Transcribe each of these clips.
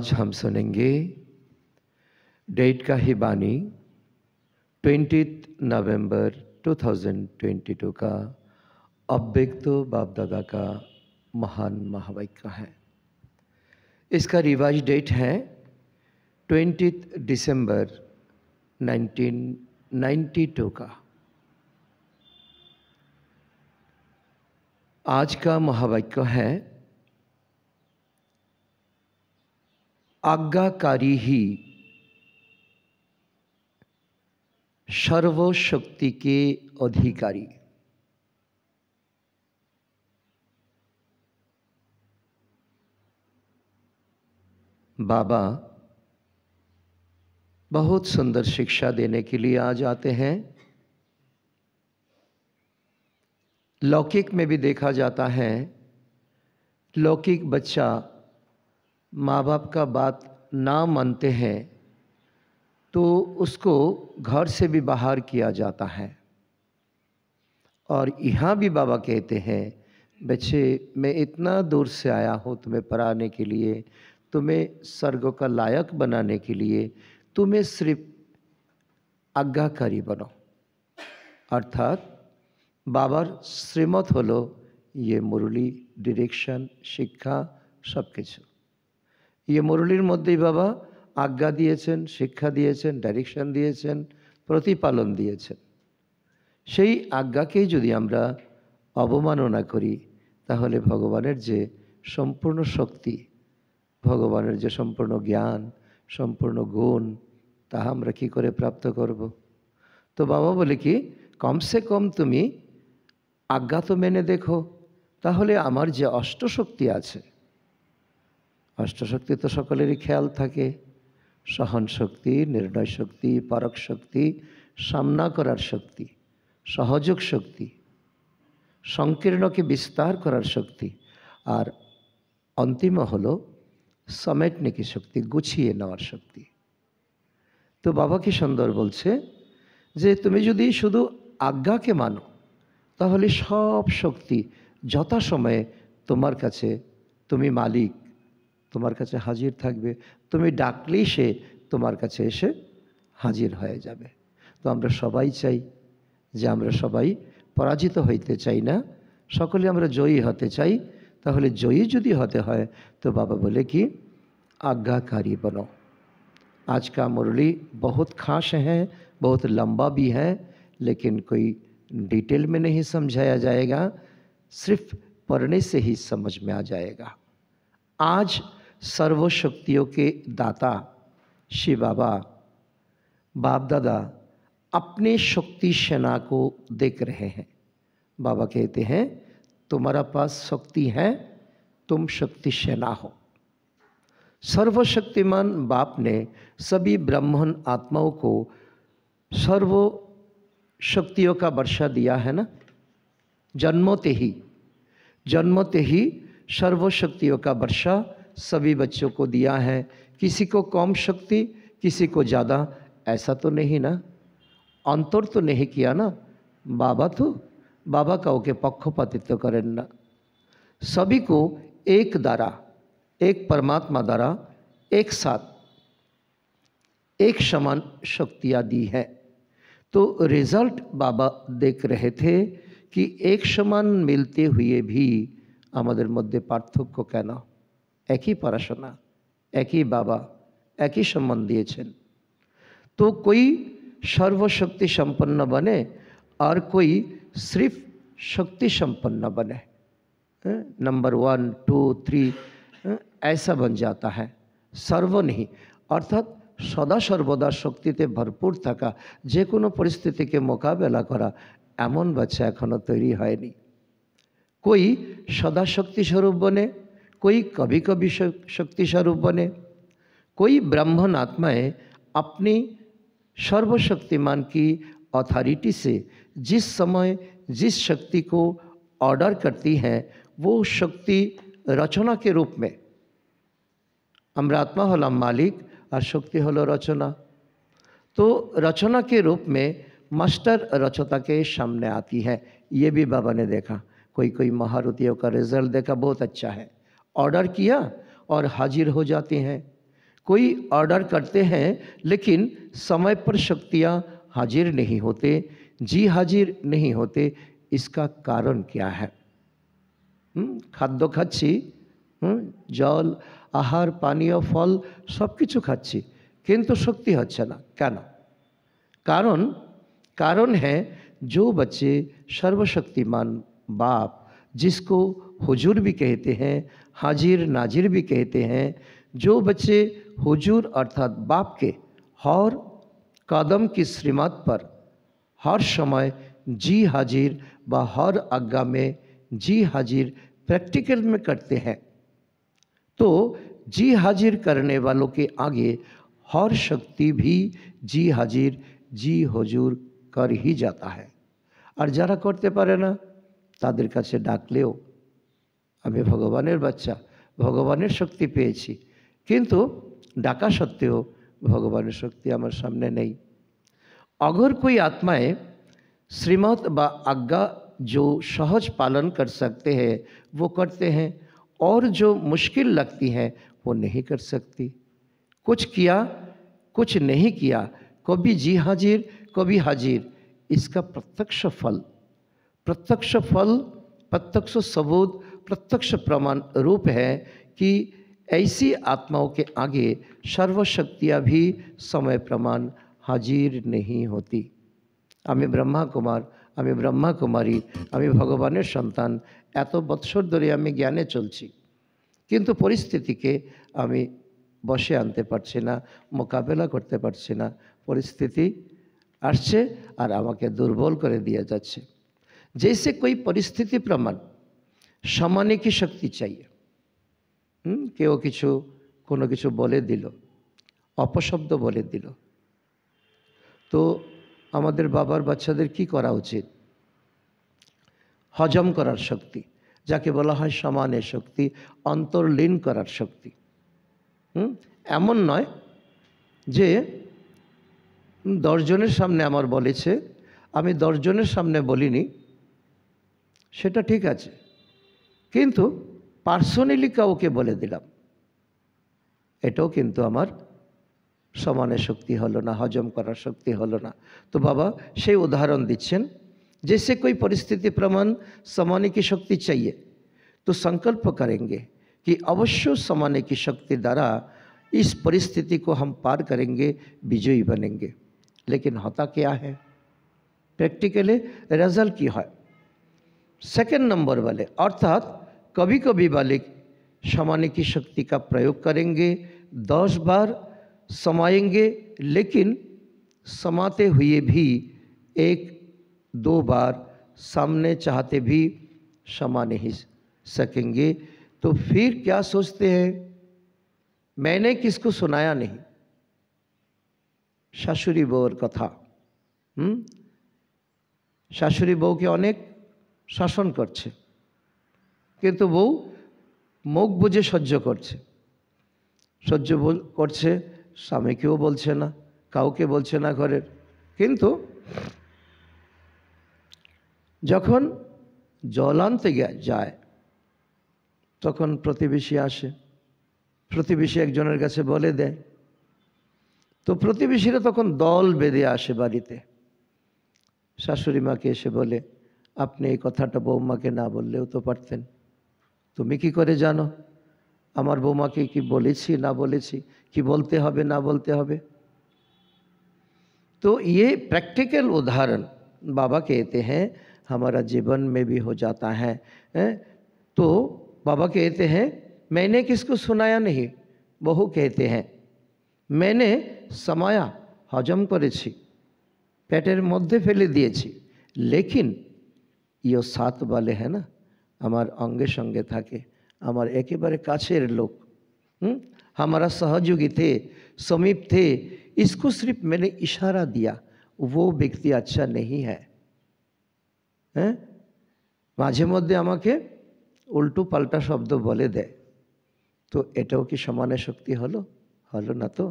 आज हम सुनेंगे डेट का ही बानी ट्वेंटी नवंबर 2022 का अब्बेक्तो बाप दादा का महान महावाक्य है इसका रिवाइज डेट है ट्वेंटी दिसंबर 1992 का आज का महावाक्य है आज्ञाकारी ही सर्वशक्ति के अधिकारी बाबा बहुत सुंदर शिक्षा देने के लिए आ जाते हैं लौकिक में भी देखा जाता है लौकिक बच्चा माँ बाप का बात ना मानते हैं तो उसको घर से भी बाहर किया जाता है और यहाँ भी बाबा कहते हैं बच्चे मैं इतना दूर से आया हूँ तुम्हें पढ़ाने के लिए तुम्हें स्वर्ग का लायक बनाने के लिए तुम्हें सिर्फ आज्ञाकारी बनो अर्थात बाबर श्रीमत হলো ये मुरली डिरेक्शन शिक्षा सब कुछ ইয়ে মুরলির মধ্যেই বাবা আজ্ঞা দিয়েছেন শিক্ষা দিয়েছেন ডাইরেকশান দিয়েছেন প্রতিপালন দিয়েছেন সেই আজ্ঞাকেই যদি আমরা অবমাননা করি তাহলে ভগবানের যে সম্পূর্ণ শক্তি ভগবানের যে সম্পূর্ণ জ্ঞান সম্পূর্ণ গুণ তাহা আমরা কী করে প্রাপ্ত করব। তো বাবা বলে কি কমসে কম তুমি আজ্ঞা তো মেনে দেখো তাহলে আমার যে অষ্টশক্তি আছে অষ্টশক্তি তো সকলেরই খেয়াল থাকে সহন শক্তি নির্ণয় শক্তি পারক শক্তি সামনা করার শক্তি সহযোগ শক্তি সংকীর্ণকে বিস্তার করার শক্তি আর অন্তিম হলো নাকি শক্তি গুছিয়ে নেওয়ার শক্তি তো বাবা কি সুন্দর বলছে যে তুমি যদি শুধু আজ্ঞাকে মানো তাহলে সব শক্তি যথাসময়ে তোমার কাছে তুমি মালিক তোমার কাছে হাজির থাকবে তুমি ডাকলেই সে তোমার কাছে এসে হাজির হয়ে যাবে তো আমরা সবাই চাই যে আমরা সবাই পরাজিত হইতে চাই না সকলেই আমরা জয়ী হইতে চাই তাহলে জয়ী যদি হইতে হয় তো বাবা বলে কি আগাকারী বনো আজকা মুরলি বহুত खास है बहुत लंबा भी है लेकिन कोई डिटेल में नहीं समझाया जाएगा सिर्फ पढ़ने से ही समझ में आ जाएगा आज सर्वशक्तियों के दाता शिव बाबा बाप दादा अपने शक्ति सेना को देख रहे हैं बाबा कहते हैं तुम्हारा पास शक्ति है तुम शक्ति सेना हो सर्वशक्तिमान बाप ने सभी ब्राह्मण आत्माओं को सर्व शक्तियों का वर्षा दिया है ना जन्मोते ही जन्मोते ही सर्वशक्तियों का वर्षा सभी बच्चों को दिया है किसी को कम शक्ति किसी को ज़्यादा ऐसा तो नहीं ना अंतर तो नहीं किया ना बाबा तो बाबा का ओके पक्षपातित्व करें ना सभी को एक द्वारा एक परमात्मा द्वारा एक साथ एक समान शक्तियाँ दी है तो रिजल्ट बाबा देख रहे थे कि एक समान मिलते हुए भी मध्य মধ্যে পার্থক্য कहना একই পড়াশোনা একই বাবা একই সম্মান দিয়েছেন তো কই সর্বশক্তি সম্পন্ন বনে আর কই সিফ শক্তি সম্পন্ন বনে হ্যাঁ নম্বর ওয়ান টু থ্রি এসা जाता है सर्व অর্থাৎ সদা সর্বদা শক্তিতে ভরপুর থাকা যে কোনো পরিস্থিতিকে মোকাবেলা করা এমন বাচ্চা এখনও তৈরি হয়নি কই সদা শক্তিস্বরূপ বনে कोई कभी कभी शक्ति स्वरूप बने कोई ब्राह्मण आत्माएं अपनी सर्वशक्तिमान की अथॉरिटी से जिस समय जिस शक्ति को ऑर्डर करती हैं वो शक्ति रचना के रूप में अमरात्मा हलम मालिक और शक्ति শক্তি रचना तो रचना के रूप में मास्टर रचता के सामने आती है ये भी बाबा ने देखा कोई कोई महारुतियों का रिजल्ट देखा बहुत अच्छा है ऑर्डर किया और हाजिर हो जाते हैं कोई ऑर्डर करते हैं लेकिन समय पर शक्तियाँ हाजिर नहीं होते जी हाजिर नहीं होते इसका कारण क्या है हम्म, खाद्य हम्म, जल आहार पानी और फल सब সব खाची किंतु शक्ति শক্তি अच्छा ना क्या ना कारण कारण है जो बच्चे सर्वशक्तिमान बाप जिसको हुजूर भी कहते हैं हाजिर नाजिर भी कहते हैं जो बच्चे हुजूर अर्थात बाप के हौर कदम की श्रीमत पर हर समय जी हाजिर व हर आज्ञा में जी हाजिर प्रैक्टिकल में करते हैं तो जी हाजिर करने वालों के आगे हर शक्ति भी जी हाजिर जी हजूर कर ही जाता है আর যারা করতে পারে না তাদের डाक ডাকলেও আমি भगवान বাচ্চা ভগবানের শক্তি পেয়েছি কিন্তু ডাকা সত্ত্বেও भगवान शक्ति আমার सामने नहीं अगर कोई आत्माएं श्रीमत व आज्ञा जो सहज पालन कर सकते हैं वो करते हैं और जो मुश्किल लगती हैं वो नहीं कर सकती कुछ किया कुछ नहीं किया कभी जी हाजिर कभी हाजिर इसका प्रत्यक्ष फल प्रत्यक्ष फल प्रत्यक्ष सबूत प्रत्यक्ष प्रमाण रूप है कि ऐसी आत्माओं के आगे सर्वशक्तियाँ भी समय प्रमाण হাজির নেহি হতি আমি ব্রহ্মা কুমার আমি ব্রহ্মা কুমারী আমি ভগবানের সন্তান এত বৎসর ধরে আমি জ্ঞানে চলছি কিন্তু পরিস্থিতিকে আমি বসে আনতে পারছি না মোকাবেলা করতে পারছি না পরিস্থিতি আসছে আর আমাকে দুর্বল করে দিয়ে যাচ্ছে যেসে কই পরিস্থিতি প্রমাণ সমানে কি শক্তি চাই কেউ কিছু কোনো কিছু বলে দিল অপশব্দ বলে দিল তো আমাদের বাবার বাচ্চাদের কি করা উচিত হজম করার শক্তি যাকে বলা হয় সমানে শক্তি অন্তর্লীন করার শক্তি এমন নয় যে দশজনের সামনে আমার বলেছে আমি দশজনের সামনে বলিনি সেটা ঠিক আছে কিন্তু পার্সোনালি কাউকে বলে দিলাম এটাও কিন্তু আমার সমানে শক্তি হলো না হজম করার শক্তি হলো না তো বাবা সেই উদাহরণ দিচ্ছেন जैसे कोई परिस्थिति प्रमाण समाने की शक्ति चाहिए तो संकल्प करेंगे कि अवश्य समाने की शक्ति द्वारा इस परिस्थिति को हम पार करेंगे विजयी बनेंगे लेकिन होता क्या है प्रैक्टिकली रिजल्ट की है सेकेंड नंबर वाले अर्थात कभी कभी बालिक समाने की शक्ति का प्रयोग करेंगे दस बार समाएंगे लेकिन समाते हुए भी एक दो बार सामने चाहते भी समा नहीं सकेंगे तो फिर क्या सोचते हैं मैंने किसको सुनाया नहीं শাশুড়ি বউয়ের कथा হুম हम्म? শাশুড়ি के अनेक शासन করছে কিন্তু বউ মুখ বুঝে সহ্য করছে সহ্য করছে স্বামীকেও বলছে না কাউকে বলছে না ঘরের কিন্তু যখন জল আনতে যায় তখন প্রতিবেশী আসে প্রতিবেশী একজনের কাছে বলে দেয় তো প্রতিবেশীরা তখন দল বেঁধে আসে বাড়িতে শাশুড়ি মাকে এসে বলে আপনি এই কথাটা বৌমাকে না বললেও তো পারতেন তো মি কি করে জানো আমার বৌমাকে কি বলেছি না বলেছি কি বলতে হবে না বলতে হবে তো এই প্র্যাকটিক্যাল উদাহরণ বাবা कहते हैं हमारा जीवन में भी हो जाता है तो बाबा कहते हैं मैंने किसको सुनाया नहीं बहू कहते हैं मैंने समाया हजम करेছি পেটের মধ্যে ফেলে দিয়েছি लेकिन यो सात वाले है ना আমার অঙ্গে সঙ্গে থাকে আমার একেবারে কাছের লোক হুম हमारा सहयोगी थे समीप थे इसको सिर्फ मैंने इशारा दिया वो व्यक्ति अच्छा नहीं হ্যাঁ মাঝে মধ্যে আমাকে উল্টো পাল্টা শব্দ বলে দেয় তো এটাও কি সমানে শক্তি হলো হলো না তো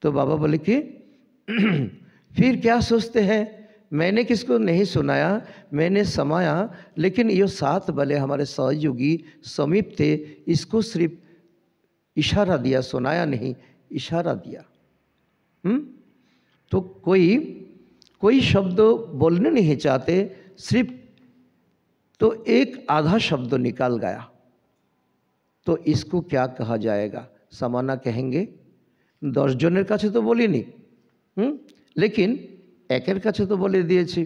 তো বাবা বলে কি ফির ক্যা সোচতে হ্যাঁ मैंने किसको नहीं सुनाया मैंने समाया लेकिन ये सात बले हमारे सहयोगी समीप थे इसको सिर्फ इशारा दिया सुनाया नहीं इशारा दिया हुँ? तो कोई कोई शब्द बोलने नहीं चाहते सिर्फ तो एक आधा शब्द निकाल गया तो इसको क्या कहा जाएगा समाना कहेंगे दस जनर का तो बोली हुँ? लेकिन একের কাছে তো বলে দিয়েছি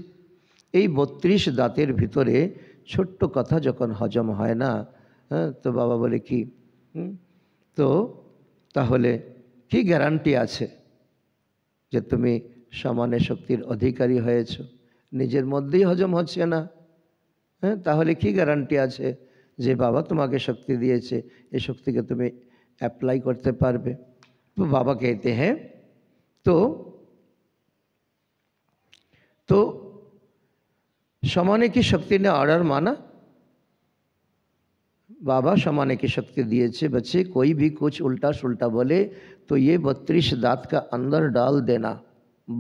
এই বত্রিশ দাঁতের ভিতরে ছোট্ট কথা যখন হজম হয় না হ্যাঁ তো বাবা বলে কি তো তাহলে কি গ্যারান্টি আছে যে তুমি সমানে শক্তির অধিকারী হয়েছ নিজের মধ্যেই হজম হচ্ছে না হ্যাঁ তাহলে কি গ্যারান্টি আছে যে বাবা তোমাকে শক্তি দিয়েছে এই শক্তিকে তুমি অ্যাপ্লাই করতে পারবে তো বাবাকে এতে হ্যাঁ তো तो समाने की शक्ति ने ऑर्डर माना बाबा समाने की शक्ति दिए थे बच्चे कोई भी कुछ उल्टा सुल्टा बोले तो ये बत्तीस दांत का अंदर डाल देना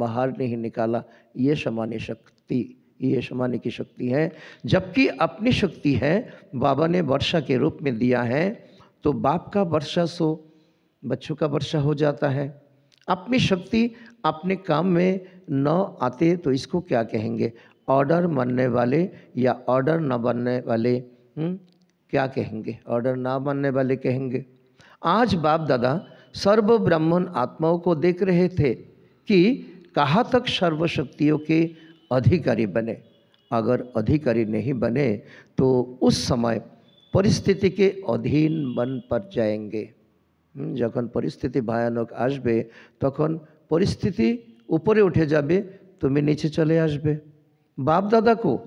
बाहर नहीं निकाला ये समाने शक्ति ये समाने की शक्ति है जबकि अपनी शक्ति है बाबा ने वर्षा के रूप में दिया है तो बाप का वर्षा सो बच्चों का वर्षा हो जाता है अपनी शक्ति अपने काम में न आते तो इसको क्या कहेंगे ऑर्डर बनने वाले या ऑर्डर न बनने वाले हुँ? हम्म, क्या कहेंगे ऑर्डर ना बनने वाले कहेंगे आज बाप दादा सर्व ब्राह्मण आत्माओं को देख रहे थे कि कहाँ तक सर्वशक्तियों के अधिकारी बने अगर अधिकारी नहीं बने तो उस समय परिस्थिति के अधीन बन पर जाएंगे हम्म, परिस्थिति भयानक आसबे तखन तो परिस्थिति ऊपर उठे जाबे तुम्हें नीचे चले आसबे बाप दादा को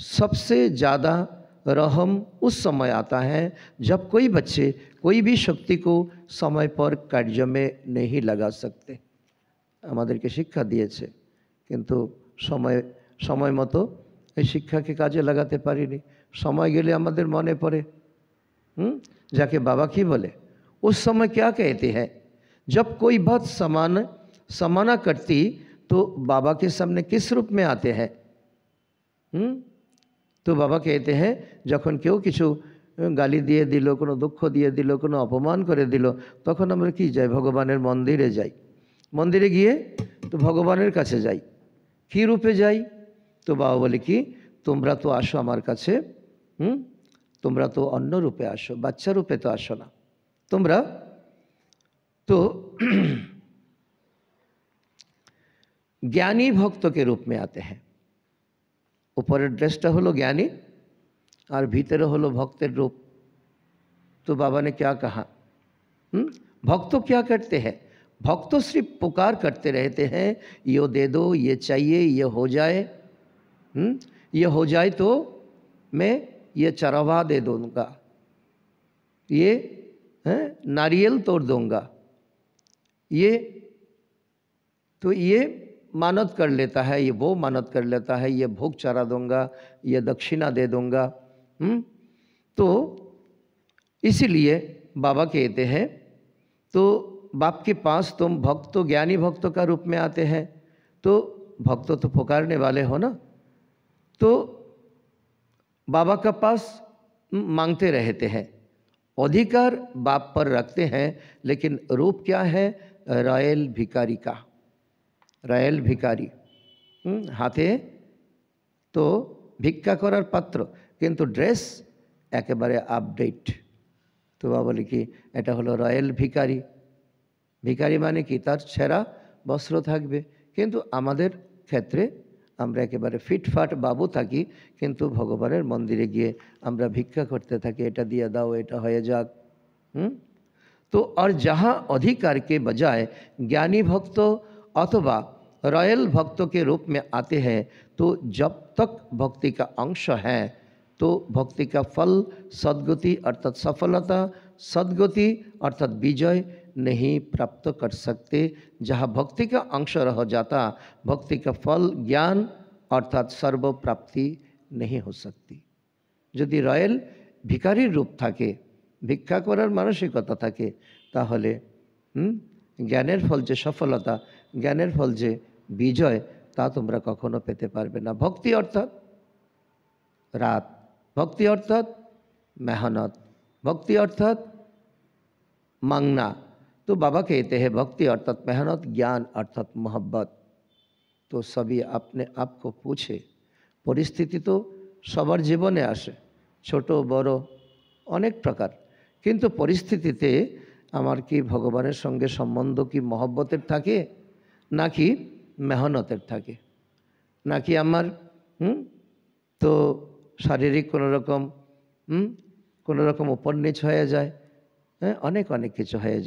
सबसे ज़्यादा रहम उस समय आता है जब कोई बच्चे कोई भी शक्ति को समय पर कार्य में नहीं लगा सकते আমাদেরকে শিক্ষা দিয়েছে কিন্তু সময় समय মতো तो शिक्षा के काजे लगाते पर समय गेले আমাদের মনে পড়ে হুম যাকে বাবা কি उस समय क्या कहते हैं जब कोई बात समान समाना करती तो बाबा के सामने किस रूप में आते हैं हम्म? तो बाबा कहते हैं जख क्यों कि गाली दिए दिल को दुख दिए दिल को अपमान कर दिल तक हम कि जाए भगवान मंदिरे जा मंदिरे गए तो भगवान का रूपे जा तो बाबा बोले कि तुम्हरा तो आसो हमारे हम्म? तुम्हरा तो अन्न रूपे आसो बाच्चारूपे तो आसो ना तुम्हरा तो ज्ञानी भक्तों के रूप में आते हैं ऊपर ड्रेस्ट हलो ज्ञानी और भीतर हलो भक्त रूप तो बाबा ने क्या कहा हुँ? हम्म? भक्तों तो क्या करते हैं भक्तों तो सिर्फ पुकार करते रहते हैं यो दे दो ये चाहिए ये हो जाए हुँ? हम्म? ये हो जाए तो मैं ये चरावा दे दूंगा ये नारियल तोड़ दूंगा ये तो ये मानत कर लेता है ये वो मानत कर लेता है ये भोग चारा दूंगा ये दक्षिणा दे दूंगा हुँ? हम्म? तो इसीलिए बाबा कहते हैं तो बाप के पास तुम भक्त तो ज्ञानी भक्तों का रूप में आते हैं तो भक्त तो पुकारने वाले हो ना तो बाबा का पास मांगते रहते हैं अधिकार बाप पर रखते हैं लेकिन रूप क्या है रॉयल भिकारी का রয়্যাল ভিকারি হাতে তো ভিক্ষা করার পাত্র কিন্তু ড্রেস একেবারে আপডেট তো বা বলি কি এটা হলো রয়্যাল ভিকারি ভিকারি মানে কি তার ছেঁড়া বস্ত্র থাকবে কিন্তু আমাদের ক্ষেত্রে আমরা একেবারে ফিটফাট বাবু থাকি কিন্তু ভগবানের মন্দিরে গিয়ে আমরা ভিক্ষা করতে থাকি এটা দিয়ে দাও এটা হয়ে যাক হুম তো আর যাহা অধিকারকে বজায় জ্ঞানী ভক্ত অথবা रॉयल भक्तों के रूप में आते हैं तो जब तक भक्ति का अंश है तो भक्ति का फल सदगति अर्थात सफलता सदगति अर्थात विजय नहीं प्राप्त कर सकते जहाँ भक्ति का अंश रह जाता भक्ति का फल ज्ञान अर्थात सर्व प्राप्ति नहीं हो सकती यदि रॉयल भिकारी रूप থাকে भिक्षा करार मानसिकता থাকে हम्म, ज्ञान फल ফল सफलता ज्ञान फल ফল বিজয় তা তোমরা কখনো পেতে পারবে না ভক্তি অর্থাৎ রাত ভক্তি অর্থাৎ মেহনত ভক্তি অর্থাৎ মাংনা তো बाबा कहते हैं भक्ति अर्थात मेहनत ज्ञान अर्थात मोहब्बत তো সবই আপনি আপকো পুছে পরিস্থিতি তো সবার জীবনে আসে ছোট বড় অনেক প্রকার কিন্তু পরিস্থিতিতে আমার কি ভগবানের সঙ্গে সম্বন্ধ কি মহব্বতের থাকে নাকি মেহনতের থাকে ना कि हमार हम्म? तो শারীরিক कोकम कोकम ऊपर কোনো রকম উপর नीच হয়ে যায় হ্যাঁ অনেক অনেক কিছু হয়ে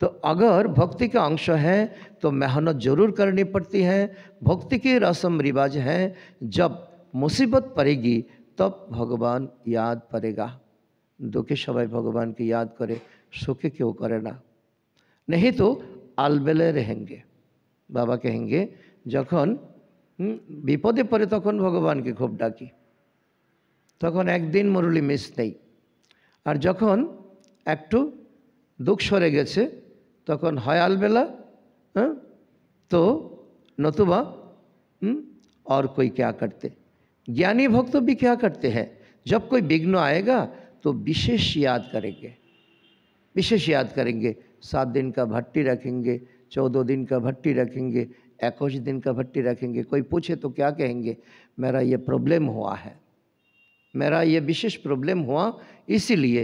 तो अगर भक्ति के अंश हैं तो मेहनत जरूर करनी पड़ती है भक्ति की रस्म रिवाज हैं जब मुसीबत पड़ेगी तब भगवान याद पड़ेगा दुखे सबाई भगवान की याद करे सुखे क्यों करे ना नहीं तो अलबेले रहेंगे बाबा कहेंगे जखन विपदे हम्म, पड़े तक भगवान के खूब তখন तक एक दिन নেই मिस नहीं একটু দুঃখ दुख सर गे तक हयाल बेला तो नतुबा हम्म, और कोई क्या करते ज्ञानी भक्त भी क्या करते हैं जब कोई विघ्न आएगा तो विशेष याद करेंगे विशेष याद करेंगे सात दिन का भट्टी रखेंगे चौदह दिन का भट्टी रखेंगे इक्कीस दिन का भट्टी रखेंगे कोई पूछे तो क्या कहेंगे मेरा ये प्रॉब्लम हुआ है मेरा ये विशेष प्रॉब्लम हुआ इसीलिए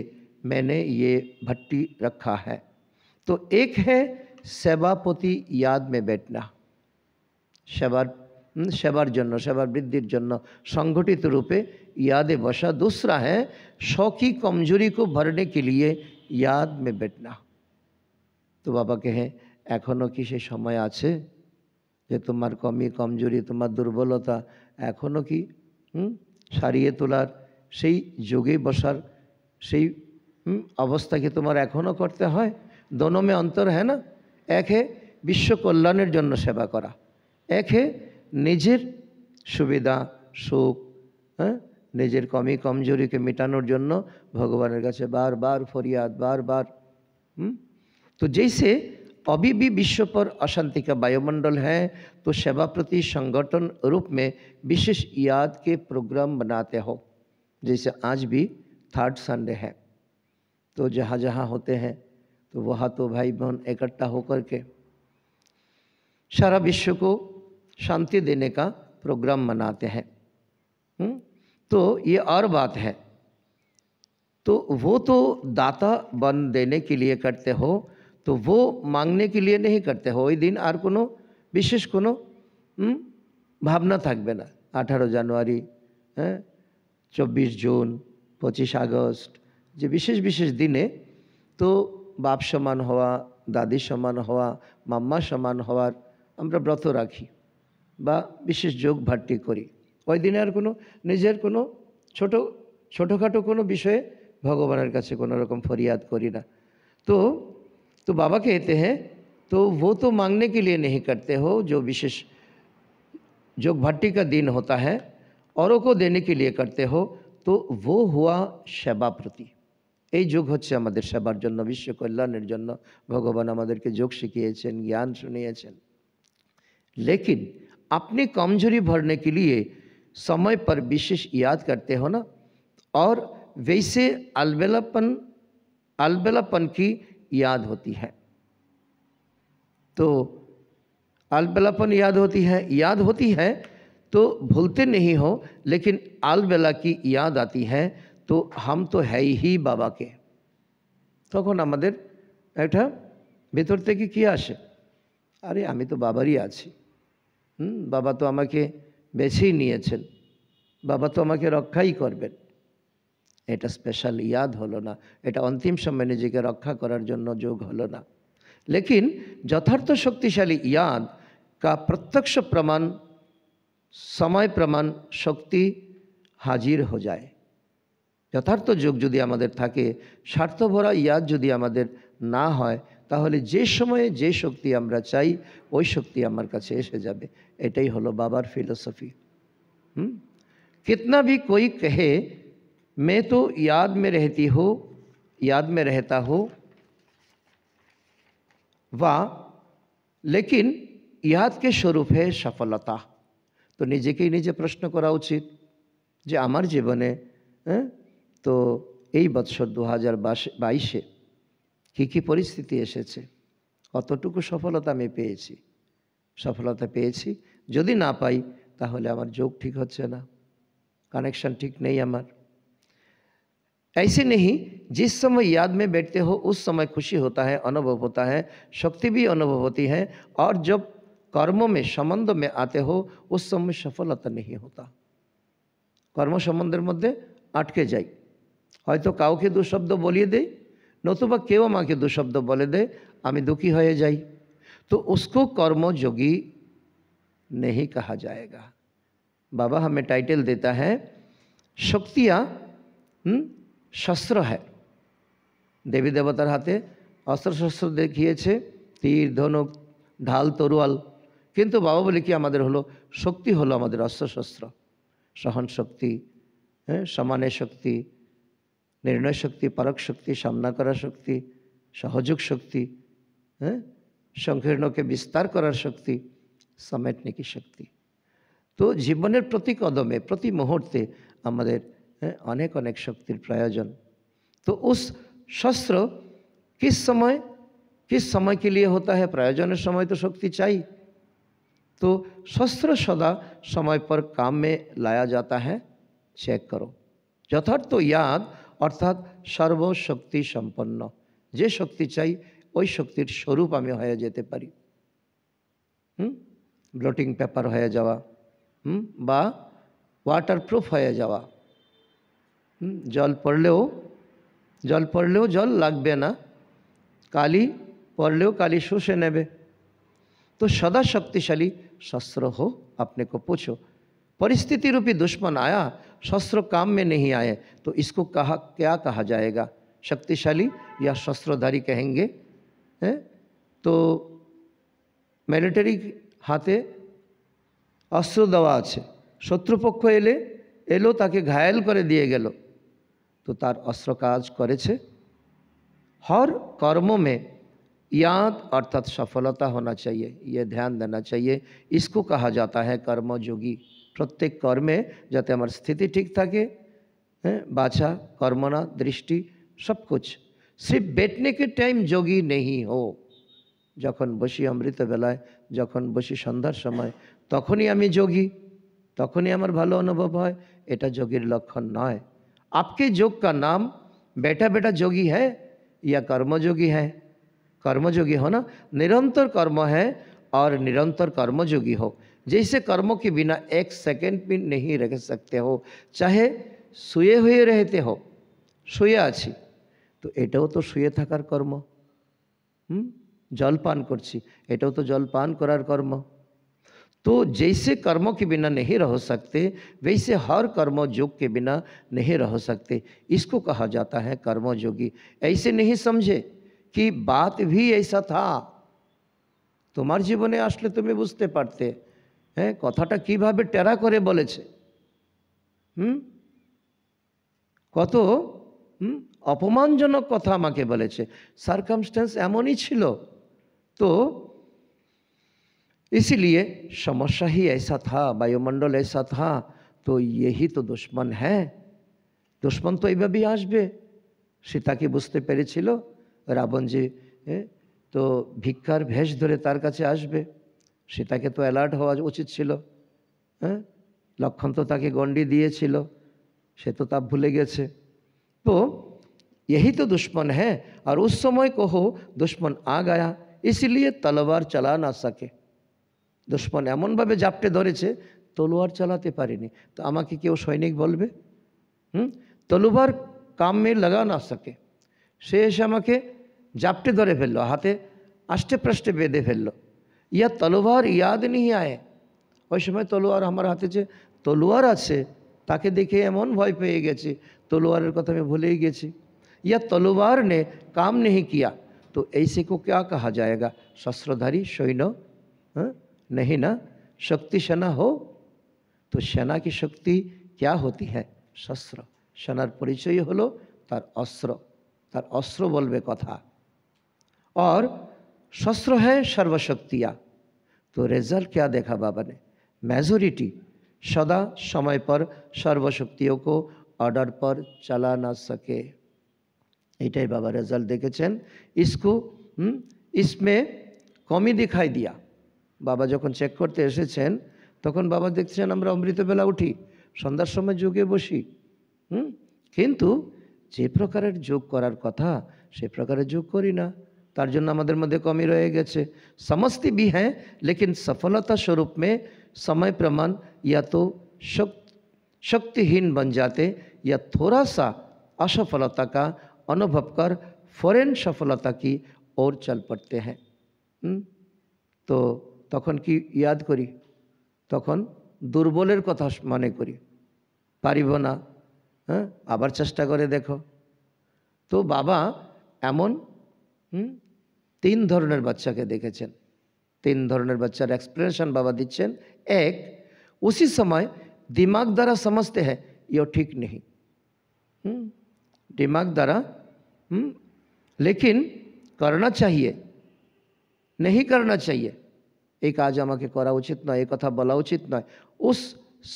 मैंने ये भट्टी रखा है तो एक है सेवापति याद में बैठना हम्म, सेवार सेवार জন্য সেবার वृद्धिर জন্য संगठित रूपे यादें बसा दूसरा है शौकी कमजोरी को भरने के लिए याद में बैठना तो बाबा कहें এখনও কি সে সময় আছে যে তোমার কমি কমজোরি তোমার দুর্বলতা এখনও কি সারিয়ে তোলার সেই যোগে বসার সেই অবস্থাকে তোমার এখনও করতে হয় দনমে অন্তর হ্যাঁ না একে বিশ্ব কল্যাণের জন্য সেবা করা একে নিজের সুবিধা সুখ হ্যাঁ নিজের কমি কমজোরিকে মেটানোর জন্য ভগবানের কাছে বারবার ফরিয়াদ বারবার হুম তো যেই সে अभी भी विश्व पर अशांति का वायुमंडल है तो सेवा प्रति संगठन रूप में विशेष याद के प्रोग्राम बनाते हो जैसे आज भी थर्ड संडे है तो जहाँ जहाँ होते हैं तो वहाँ तो भाई बहन इकट्ठा होकर के सारा विश्व को शांति देने का प्रोग्राम मनाते हैं हुँ? हम्म, तो ये और बात है तो वो तो दाता बन देने के लिए करते हो তো ও মাংনে के নেই नहीं হয় ওই দিন আর কোনো বিশেষ কোনো ভাবনা থাকবে না আঠারো জানুয়ারি হ্যাঁ চব্বিশ জুন পঁচিশ আগস্ট যে বিশেষ বিশেষ দিনে তো বাপ সমান হওয়া দাদি সমান হওয়া মাম্মা সমান হওয়ার আমরা ব্রত রাখি বা বিশেষ যোগ ভাট্টি করি ওই দিনে আর কোনো নিজের কোনো ছোট ছোটোখাটো কোনো বিষয়ে ভগবানের কাছে কোনো রকম ফরিয়াদ করি না তো तो बाबा कहते हैं तो वो तो मांगने के लिए नहीं करते हो जो विशेष जो भट्टी का दिन होता है औरों को देने के लिए करते हो तो वो हुआ सेवा प्रति ये जुग हमारे सेवार जो विश्व कल्याण কল্যাণের জন্য ভগবান আমাদেরকে যোগ শিখিয়েছেন लेकिन अपनी कमजोरी भरने के लिए समय पर विशेष याद करते हो ना और वैसे अलबेलापन अलबेलापन की याद होती है तो आलबेलापन याद होती है याद होती है तो भूलते नहीं हो लेकिन आलबेला की याद आती है तो हम तो है ही बाबा के तक तो हमारे एक भेतर थे कि आसे अरे हमें तो बाबा ही आबा तो बेचे ही नहीं बाबा तो, तो रक्षा करबें এটা স্পেশাল ইয়াদ হলো না এটা অন্তিম সময় নিজেকে রক্ষা করার জন্য যোগ হলো না লেকিন যথার্থ শক্তিশালী ইয়াদ কা প্রত্যক্ষ প্রমাণ সময় প্রমাণ শক্তি হাজির হয়ে যায় যথার্থ যোগ যদি আমাদের থাকে স্বার্থভরা ইয়াদ যদি আমাদের না হয় তাহলে যে সময়ে যে শক্তি আমরা চাই ওই শক্তি আমার কাছে এসে যাবে এটাই হলো বাবার ফিলোসফি হুম কিতনা ভি কই কহে मैं तो याद में रहती हो याद में रहता हो वाह लेकिন ইহাদকে স্বরূপে সফলতা তো নিজেকেই নিজে প্রশ্ন করা উচিত যে আমার জীবনে হ্যাঁ তো এই বছর দু হাজার বাইশে কী কী পরিস্থিতি এসেছে কতটুকু সফলতা আমি পেয়েছি সফলতা পেয়েছি যদি না পাই তাহলে আমার যোগ ঠিক হচ্ছে না কানেকশন ঠিক নেই আমার ऐसे नहीं जिस समय याद में बैठते हो उस समय खुशी होता है अनुभव होता है शक्ति भी अनुभव होती है और जब कर्मों में संबंध में आते हो उस समय सफलता नहीं होता कर्म संबंध मध्य अटके जाए মধ্যে तो যাই হয়তো কাউকে দুশব্দ বলিয়ে দেই নতুবা माँ के दुशब्द बोले दे हमें दुखी हो जाए तो उसको कर्मयोगी नहीं कहा जाएगा बाबा हमें टाइटल देता है शक्तियाँ हम्म, শস্ত্র है দেবী দেবতার হাতে অস্ত্রশস্ত্র দেখিয়েছে তীর ধনুক ঢাল তরুয়াল কিন্তু বাবা বলে কি আমাদের হলো শক্তি হলো আমাদের অস্ত্রশস্ত্র সহন শক্তি হ্যাঁ সমানে শক্তি নির্ণয় শক্তি পারক শক্তি সামনা করার শক্তি সহযোগ শক্তি হ্যাঁ সংকীর্ণকে বিস্তার করার শক্তি সমেট নাকি শক্তি তো জীবনের প্রতি কদমে প্রতি মুহূর্তে আমাদের অনেক অনেক শক্তির প্রয়োজন तो उस शस्त्र किस समय किस समय के लिए होता है प्रयोजन समय तो शक्ति चाहिए तो शस्त्र सदा समय पर काम में लाया जाता है चेक करो यथार्थ तो याद अर्थात সর্বশক্তি সম্পন্ন যে শক্তি চাই ওই শক্তির স্বরূপ আমি হয়ে যেতে পারি হুম ব্লটিং পেপার হয়ে যাওয়া হুম বা ওয়াটারপ্রুফ হয়ে যাওয়া जल पड़े জল পড়লেও জল লাগবে না কালি পড়লেও कल শুষে ने तो सदा शक्तिशाली शस्त्र हो अपने को पूछो परिस्थिति रूपी दुश्मन आया शस्त्र काम में नहीं आए तो इसको कहा क्या कहा जाएगा शक्तिशाली या शस्त्रधारी कहेंगे हैं तो मिलिटरी हाथे अस्त्र দেওয়া আছে শত্রুপক্ষ এলে এলো তাকে ঘায়াল করে দিয়ে গেল तो तार अस्त्र क्ज कर हर कर्म में याद अर्थात सफलता होना चाहिए ये ध्यान देना चाहिए इसको कहा जाता है कर्म कर्मयोगी प्रत्येक कर्मे जाते हमारे स्थिति ठीक थके बाछा कर्मना दृष्टि सब कुछ सिर्फ बैठने के टाइम योगी नहीं हो जख बसि अमृत बल्ले जख बसि सन्धार समय तखनी हमें जोगी तखनी हमार भलो अनुभव है ये जोगी लक्षण नए आपके जोग का नाम बेटा बेटा जोगी है या कर्मयोगी है कर्मयोगी हो ना निरंतर कर्म है और निरंतर कर्मयोगी हो जैसे कर्मों के बिना एक सेकंड भी नहीं रह सकते हो चाहे सुए हुए रहते हो सुए अच्छी तो एट तो सुए थकार कर्म हम्म? जलपान कर तो जलपान करार कर्म তো तो जैसे कर्मों के बिना नहीं रह सकते वैसे हर कर्म कर्मयोग के बिना नहीं रह सकते इसको कहा जाता है कर्मयोगी ऐसे नहीं समझे कि बात भी ऐसा था तुम्हारे जीवन आसले तुम्हें बुझते पड़ते हैं कथाटा कि भाव टेरा कर कत अपमानजनक कथा सरकमस्टेंस एम ही तो इसीलिए समस्या ही ऐसा था वायुमंडल ऐसा था तो यही तो दुश्मन है দুশ্মন তো এইভাবেই আসবে সীতাকে বুঝতে পেরেছিল রাবণ যে তো ভিক্ষার ভেষ ধরে তার কাছে আসবে সীতাকে তো অ্যালার্ট হওয়া উচিত ছিল হ্যাঁ লক্ষণ তো তাকে গণ্ডি দিয়েছিল সে তো তা ভুলে গেছে তো यही তো दुश्मन হ্যাঁ আর उस সময় কহো हो दुश्मन आ गया इसलिए तलवार चला ना দুশ্মন এমনভাবে জাপটে ধরেছে তলোয়ার চালাতে পারিনি তো আমাকে কেউ সৈনিক বলবে হুম তলোয়ার কামে লাগা না সকে সে এসে আমাকে জাপটে ধরে ফেললো হাতে আষ্টে প্রাষ্টে বেঁধে ফেললো ইয়া তলোয়ার ইয়াদ নিয়ে আয় ওই সময় তলোয়ার আমার হাতে যে তলোয়ার আছে তাকে দেখে এমন ভয় পেয়ে গেছি তলোয়ারের কথা আমি ভুলেই গেছি ইয়া তলোয়ার নে কাম নেহি কিয়া তো এইসে কো কে কাহা যায়গা শস্ত্রধারী সৈন্য হ্যাঁ नहीं ना शक्ति शना हो तो सेना की शक्ति क्या होती है शस्त्र सेनार परिचय हलो तार अस्त्र तार अस्त्र बोल कथा और शस्त्र है सर्वशक्तियाँ तो रिजल्ट क्या देखा बाबा ने मेजोरिटी सदा समय पर सर्वशक्तियों को ऑर्डर पर चला ना सके यटाई बाबा रिजल्ट देखे इसको हम्म, इसमें कमी दिखाई दिया বাবা যখন চেক করতে এসেছেন তখন বাবা দেখছেন আমরা অমৃতবেলা উঠি সন্ধ্যার সময় যোগে বসি হুম কিন্তু যে প্রকারের যোগ করার কথা সে প্রকারে যোগ করি না তার জন্য আমাদের মধ্যে কমই রয়ে গেছে समस्ती भी हैं लेकिन सफलता स्वरूप में समय प्रमाण या तो शक्तिहीन बन जाते या थोड़ा सा असफलता का अनुभव कर फौरन सफलता की ओर चल पड़ते हैं तो তখন কি ইয়াদ করি তখন দুর্বলের কথা মনে করি পারিব না হ্যাঁ আবার চেষ্টা করে দেখো তো বাবা এমন তিন ধরনের বাচ্চাকে দেখেছেন তিন ধরনের বাচ্চার এক্সপ্লেনেশন বাবা দিচ্ছেন এক উসি সময় দিমাগ দ্বারা সমস্তে হ্যাঁ ইয়ে ঠিক নেই হুম দ্বারা হুম লেকিন করোনা চাহিয়ে নেই করোনা চাহিয়ে এই কাজ আমাকে করা উচিত নয় এ কথা বলা উচিত নয় ও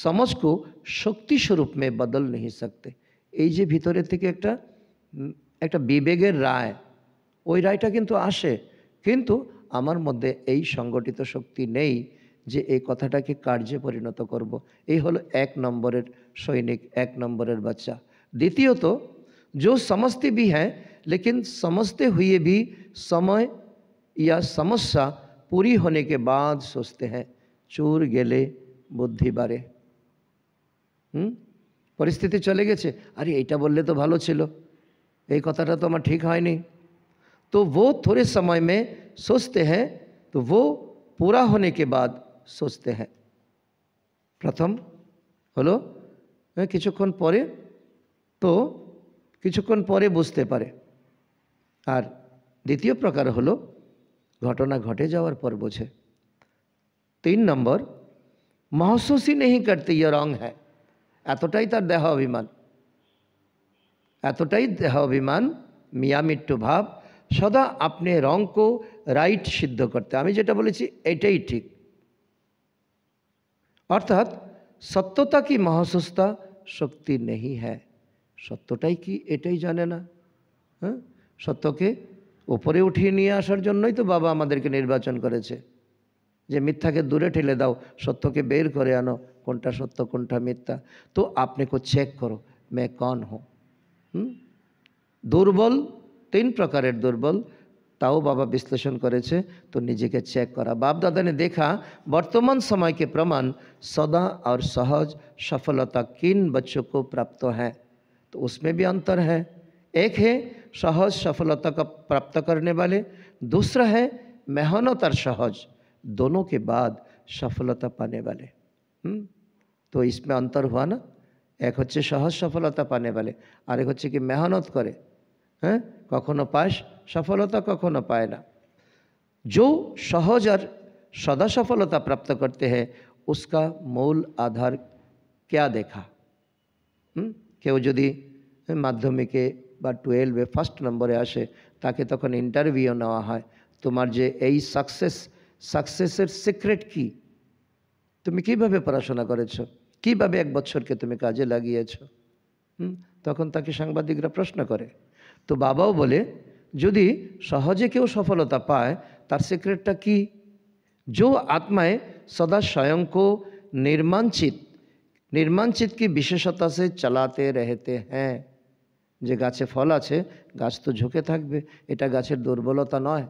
সমাজকে শক্তিস্বরূপ শক্তি স্বরূপ মে বদল নেই সকতে এই যে ভিতরে থেকে একটা একটা বিবেকের রায় ওই রায়টা কিন্তু আসে কিন্তু আমার মধ্যে এই সংগঠিত শক্তি নেই যে এই কথাটাকে কার্যে পরিণত করব। এই হলো এক নম্বরের সৈনিক এক নম্বরের বাচ্চা দ্বিতীয়ত যে সমস্তে বি হ্যাঁ লেকিন সমস্তে हुए বি সময় ইয়া সমস্যা पूरी होने के बाद सोचते हैं चूर गेले बुद्धि बारे हम्म? परिस्थिति चले गए अरे ये बोल तो भलो छो ये कथाटा तो हमारे ठीक है नहीं तो वो थोड़े समय में सोचते हैं तो वो पूरा होने के बाद सोचते हैं प्रथम हलो किन पर तो किन पर बुझते परे और द्वित प्रकार हलो ঘটনা ঘটে যাওয়ার পর বোঝে তিন নম্বর মহসুসই নেই করতে ইয়ে রং হ্যাঁ এতটাই তার দেহ অভিমান এতটাই দেহ অভিমান মিয়া মিট্টু ভাব সদা আপনি কো রাইট সিদ্ধ করতে আমি যেটা বলেছি এটাই ঠিক অর্থাৎ সত্যতা কি মহসুস্তা শক্তি নেই হ্যাঁ সত্যটাই কি এটাই জানে না হ্যাঁ সত্যকে উপরে উঠিয়ে নিয়ে আসার জন্যই তো বাবা আমাদেরকে নির্বাচন করেছে যে মিথ্যাকে দূরে ঠেলে দাও সত্যকে বের করে আনো কোনটা সত্য কোনটা মিথ্যা তো আপনি কো চেক করো মে কন হো দুর্বল তিন প্রকারের দুর্বল তাও বাবা বিশ্লেষণ করেছে তো নিজেকে চেক করা বাপ দাদা দেখা বর্তমান সময়কে প্রমাণ সদা আর সহজ সফলতা কিন सफलता প্রাপ্ত হ্যাঁ তো উসমে বি অন্তর হ্যাঁ এক अंतर सहज सफलता का प्राप्त करने वाले दूसरा है मेहनत और सहज दोनों के बाद सफलता पाने वाले हुँ? हम्म, तो इसमें अंतर हुआ ना एक হচ্ছে सहज सफलता पाने वाले और एक কি মেহনত করে হ্যাঁ কখনো পাস সফলতা কখনো পায় না जो सहज और सदा सफलता प्राप्त करते हैं उसका मूल आधार क्या देखा हम्म, क्यों यदि माध्यमिके বা টুয়েলভে ফার্স্ট নম্বরে আসে তাকে তখন ইন্টারভিউ নেওয়া হয় তোমার যে এই সাকসেস সাকসেসের সিক্রেট কি তুমি কিভাবে পড়াশোনা করেছ কিভাবে এক বছরকে তুমি কাজে লাগিয়েছ তখন তাকে সাংবাদিকরা প্রশ্ন করে তো বাবাও বলে যদি সহজে কেউ সফলতা পায় তার সিক্রেটটা কি যে আত্মায় সদা স্বয়ংক নির্মাঞ্চিত নির্মাঞ্চিত কি বিশেষতা সে চালাতে রেহেতে হ্যাঁ যে গাছে ফল আছে গাছ তো ঝুঁকে থাকবে এটা গাছের দুর্বলতা নয়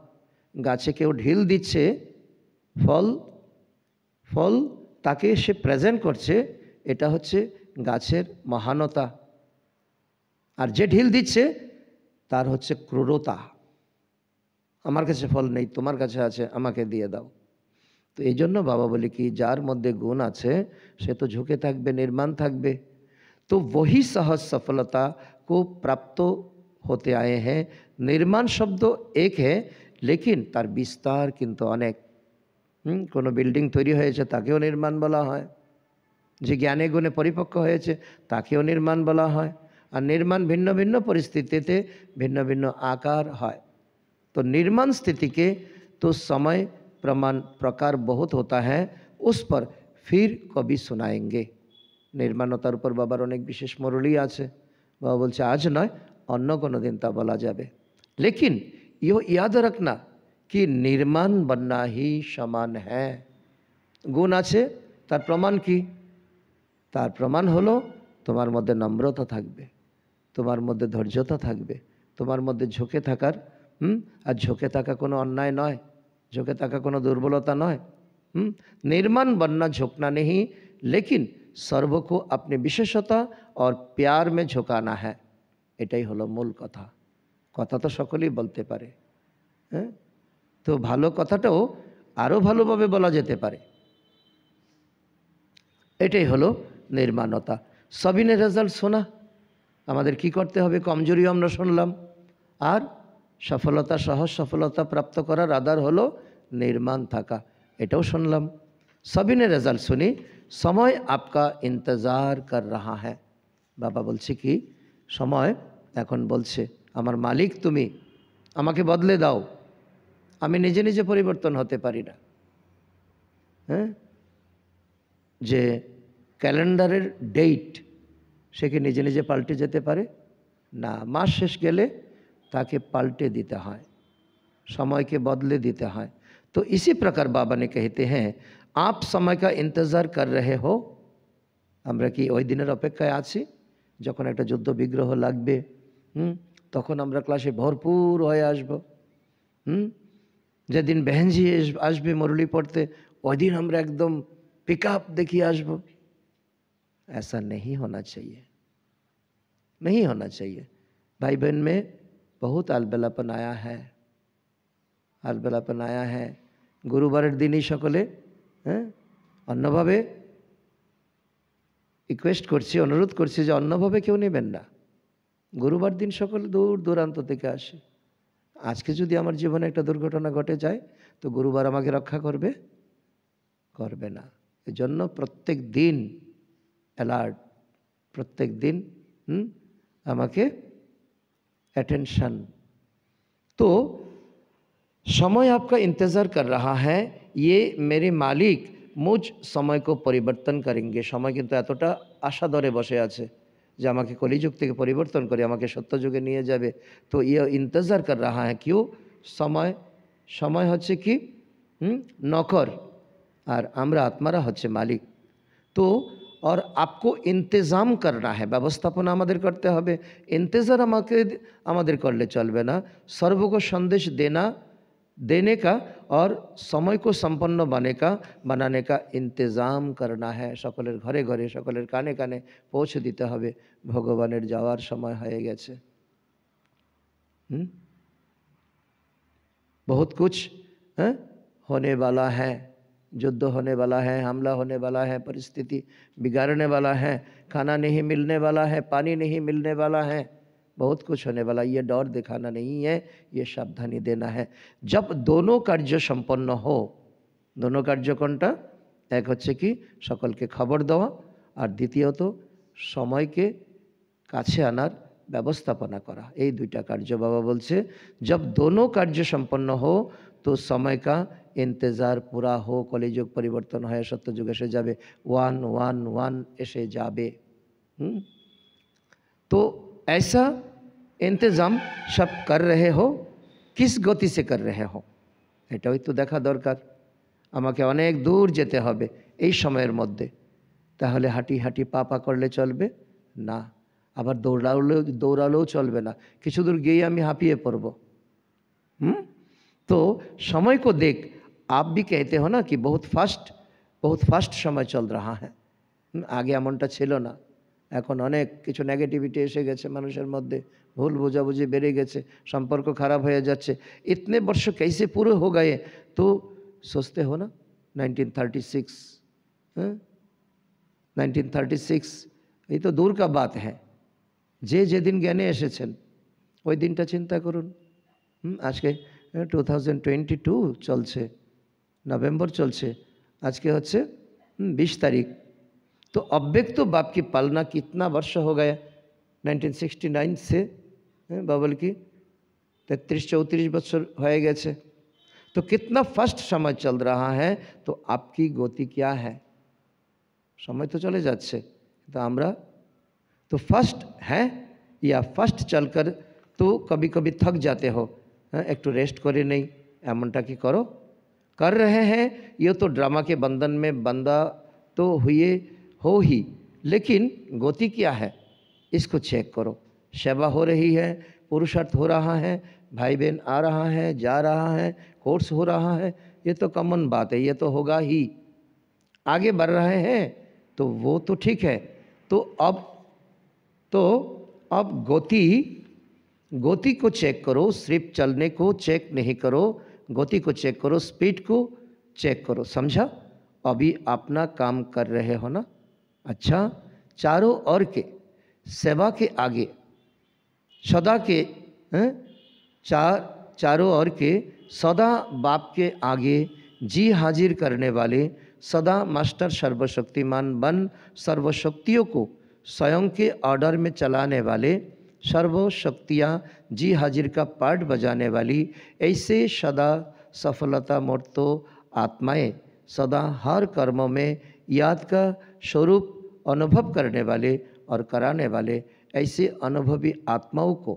গাছে কেউ ঢিল দিচ্ছে ফল ফল তাকে সে প্রেজেন্ট করছে এটা হচ্ছে গাছের মহানতা আর যে ঢিল দিচ্ছে তার হচ্ছে ক্রূরতা আমার কাছে ফল নেই তোমার কাছে আছে আমাকে দিয়ে দাও তো এই জন্য বাবা বলি কি যার মধ্যে গুণ আছে সে তো ঝুঁকে থাকবে নির্মাণ থাকবে তো বহি সহজ সফলতা को प्राप्त होते आए हैं निर्माण शब्द एक है লেকিন তার বিস্তার কিন্তু অনেক হুম কোনো বিল্ডিং তৈরি হয়েছে তাকেও নির্মাণ বলা হয় যে জ্ঞানে গুণে পরিপক্ক হয়েছে তাকেও নির্মাণ বলা হয় আর নির্মাণ ভিন্ন ভিন্ন পরিস্থিতিতে ভিন্ন ভিন্ন আকার হয় तो निर्माण स्थिति के तो समय प्रमाण प्रकार बहुत होता है उस पर फिर कभी सुनाएंगे নির্মাণতার উপর বাবার অনেক বিশেষ মরলি আছে বাবা বলছে আজ নয় অন্য কোনো দিন তা বলা যাবে লেকিন ইহ ইয়াদ রাখনা কি নির্মাণ বন্যাহি সমান হ্যাঁ গুণ আছে তার প্রমাণ কি তার প্রমাণ হলো তোমার মধ্যে নম্রতা থাকবে তোমার মধ্যে ধৈর্যতা থাকবে তোমার মধ্যে ঝোঁকে থাকার হুম আর ঝোঁকে থাকা কোনো অন্যায় নয় ঝোঁকে থাকা কোনো দুর্বলতা নয় হুম নির্মাণ বন্যা ঝোঁকনা নেহি লেকিন সর্ব কো আপনি বিশেষতা আর প্যার মে ঝোকানা হ্যাঁ এটাই হলো মূল কথা কথা তো সকলেই বলতে পারে হ্যাঁ তো ভালো কথাটাও আরও ভালোভাবে বলা যেতে পারে এটাই হলো নির্মাণতা সবিনের রেজাল্ট শোনা আমাদের কি করতে হবে কমজোরিও আমরা শুনলাম আর সফলতা সহজ সফলতা প্রাপ্ত করার আদার হলো নির্মাণ থাকা এটাও শুনলাম সবিনের রেজাল্ট শুনি সময় আপকা ইন্তজার কর রাহা হ্যাঁ বাবা বলছে কি সময় এখন বলছে আমার মালিক তুমি আমাকে বদলে দাও আমি নিজে নিজে পরিবর্তন হতে পারি না হ্যাঁ যে ক্যালেন্ডারের ডেট সে কি নিজে নিজে পাল্টে যেতে পারে না মাস শেষ গেলে তাকে পাল্টে দিতে হয় সময়কে বদলে দিতে হয় তো ইসি প্রকার বাবা নে কেতে হ্যাঁ आप समय का इंतजार कर रहे हो हमें कि वही दिन अपेक्षा आज एक युद्ध विग्रह लागे तक तो हमें हम्म, क्लस भरपूर हो आसब हम्म, जेदिन बेहनजी आस मरली पढ़ते वही दिन हमें एकदम पिकअप देखिए आसब ऐसा नहीं होना चाहिए नहीं होना चाहिए भाई बहन में बहुत आलबेलापन आया है आलबेलापन आया है गुरुवार दिन ही सकले হ্যাঁ অন্যভাবে রিকোয়েস্ট করছি অনুরোধ করছি যে অন্যভাবে কেউ নেবেন না গুরুবার দিন সকল দূর দূরান্ত থেকে আসে আজকে যদি আমার জীবনে একটা দুর্ঘটনা ঘটে যায় তো গুরুবার আমাকে রক্ষা করবে করবে না এজন্য প্রত্যেক দিন অ্যালার্ট প্রত্যেক দিন আমাকে অ্যাটেনশন তো সময় আপকা ইন্তজার কর রা হ্যাঁ ये मेरे मालिक মুজ সময়কে পরিবর্তনকারীঙ্গে সময় কিন্তু এতটা আশা দরে বসে আছে যে আমাকে কলিযুগ থেকে পরিবর্তন করে আমাকে সত্যযুগে নিয়ে যাবে তো ইয়ে ইন্তজার কর রাহা হ্যাঁ কেউ সময় সময় হচ্ছে কি নকর আর আমরা আত্মারা হচ্ছে মালিক তো और आपको इंतज़ाम करना है ব্যবস্থাপনা আমাদের করতে হবে ইন্তজার আমাকে আমাদের করলে চলবে না সর্বগ সন্দেশ দেনা देने का और समय को सम्पन्न बने का बनाने का इंतजाम करना है सकल घरे घरे सकल काने काने पोछ दीते हैं भगवान जावार समय है बहुत कुछ है? होने वाला है युद्ध होने वाला है हमला होने वाला है परिस्थिति बिगाड़ने वाला है खाना नहीं मिलने वाला है पानी नहीं मिलने वाला है बहुत कुछ होने वाला ये डर दिखाना नहीं है ये सावधानी देना है जब दोनों कार्य संपन्न हो दोनों कार्य কোনটা এক হচ্ছে কি সকলকে খবর দেওয়া আর দ্বিতীয়ত সময়কে কাছে আনার ব্যবস্থাপনা করা এই দুইটা কার্য বাবা বলছে जब दोनों कार्य संपन्न हो तो समय का इंतज़ार पूरा हो কলিযুগ পরিবর্তন হয়ে সত্যযুগ এসে যাবে ওয়ান ওয়ান ওয়ান এসে যাবে হুম তো ऐसा ইন্তজাম সব কর রহে হো কিস গতিতে কর রহে হো এটাও তো দেখা দরকার আমাকে অনেক দূর যেতে হবে এই সময়ের মধ্যে তাহলে হাঁটি হাঁটি পা পা করলে চলবে না আবার দৌড়ালেও দৌড়ালেও চলবে না কিছু দূর গিয়েই আমি হাঁপিয়ে পড়ব হুম তো समय को देख आप भी कहते हो ना कि बहुत फास्ट बहुत फास्ट समय चल আগে এমনটা ছিল না এখন অনেক কিছু নেগেটিভিটি এসে গেছে মানুষের মধ্যে ভুল বোঝাবুঝি বেড়ে গেছে সম্পর্ক খারাপ হয়ে যাচ্ছে ইতনে বর্ষ কেসে পুরো হো গায়ে তো সস্তে হো না নাইনটিন থার্টি সিক্স হ্যাঁ নাইনটিন থার্টি সিক্স এই তো দূর কা বাত হ্যাঁ যে যেদিন জ্ঞানে এসেছেন ওই দিনটা চিন্তা করুন আজকে টু থাউজেন্ড টোয়েন্টি টু চলছে নভেম্বর চলছে আজকে হচ্ছে বিশ তারিখ तो अव्यक्त तो बाप की पालना कितना वर्ष हो गया 1969 से बाबल की तैतीस चौंतीस वर्ष हो गए तो कितना फर्स्ट समय चल रहा है तो आपकी गोती क्या है समय तो चले जाते तो আমরা तो फर्स्ट है या फर्स्ट चलकर तो कभी कभी थक जाते हो एक तो रेस्ट करे नहीं एमटा की करो कर रहे हैं ये तो ड्रामा के बंधन में बंदा तो हुए हो ही लेकिन गति क्या है इसको चेक करो सेवा हो रही है पुरुषार्थ हो रहा है भाई बहन आ रहा है जा रहा है कोर्स हो रहा है ये तो कॉमन बात है ये तो होगा ही आगे बढ़ रहे हैं तो वो तो ठीक है तो अब तो अब गति गति को चेक करो सिर्फ चलने को चेक नहीं करो गति को चेक करो स्पीड को चेक करो समझा अभी अपना काम कर रहे हो ना अच्छा चारों ओर के सेवा के आगे सदा के हैं? चार चारों ओर के सदा बाप के आगे जी हाजिर करने वाले सदा मास्टर सर्वशक्तिमान बन सर्वशक्तियों को स्वयं के ऑर्डर में चलाने वाले सर्वशक्तियाँ जी हाजिर का पार्ट बजाने वाली ऐसे सदा सफलता मूर्तो आत्माएं सदा हर कर्म में याद का स्वरूप अनुभव करने वाले और कराने वाले ऐसे अनुभवी आत्माओं को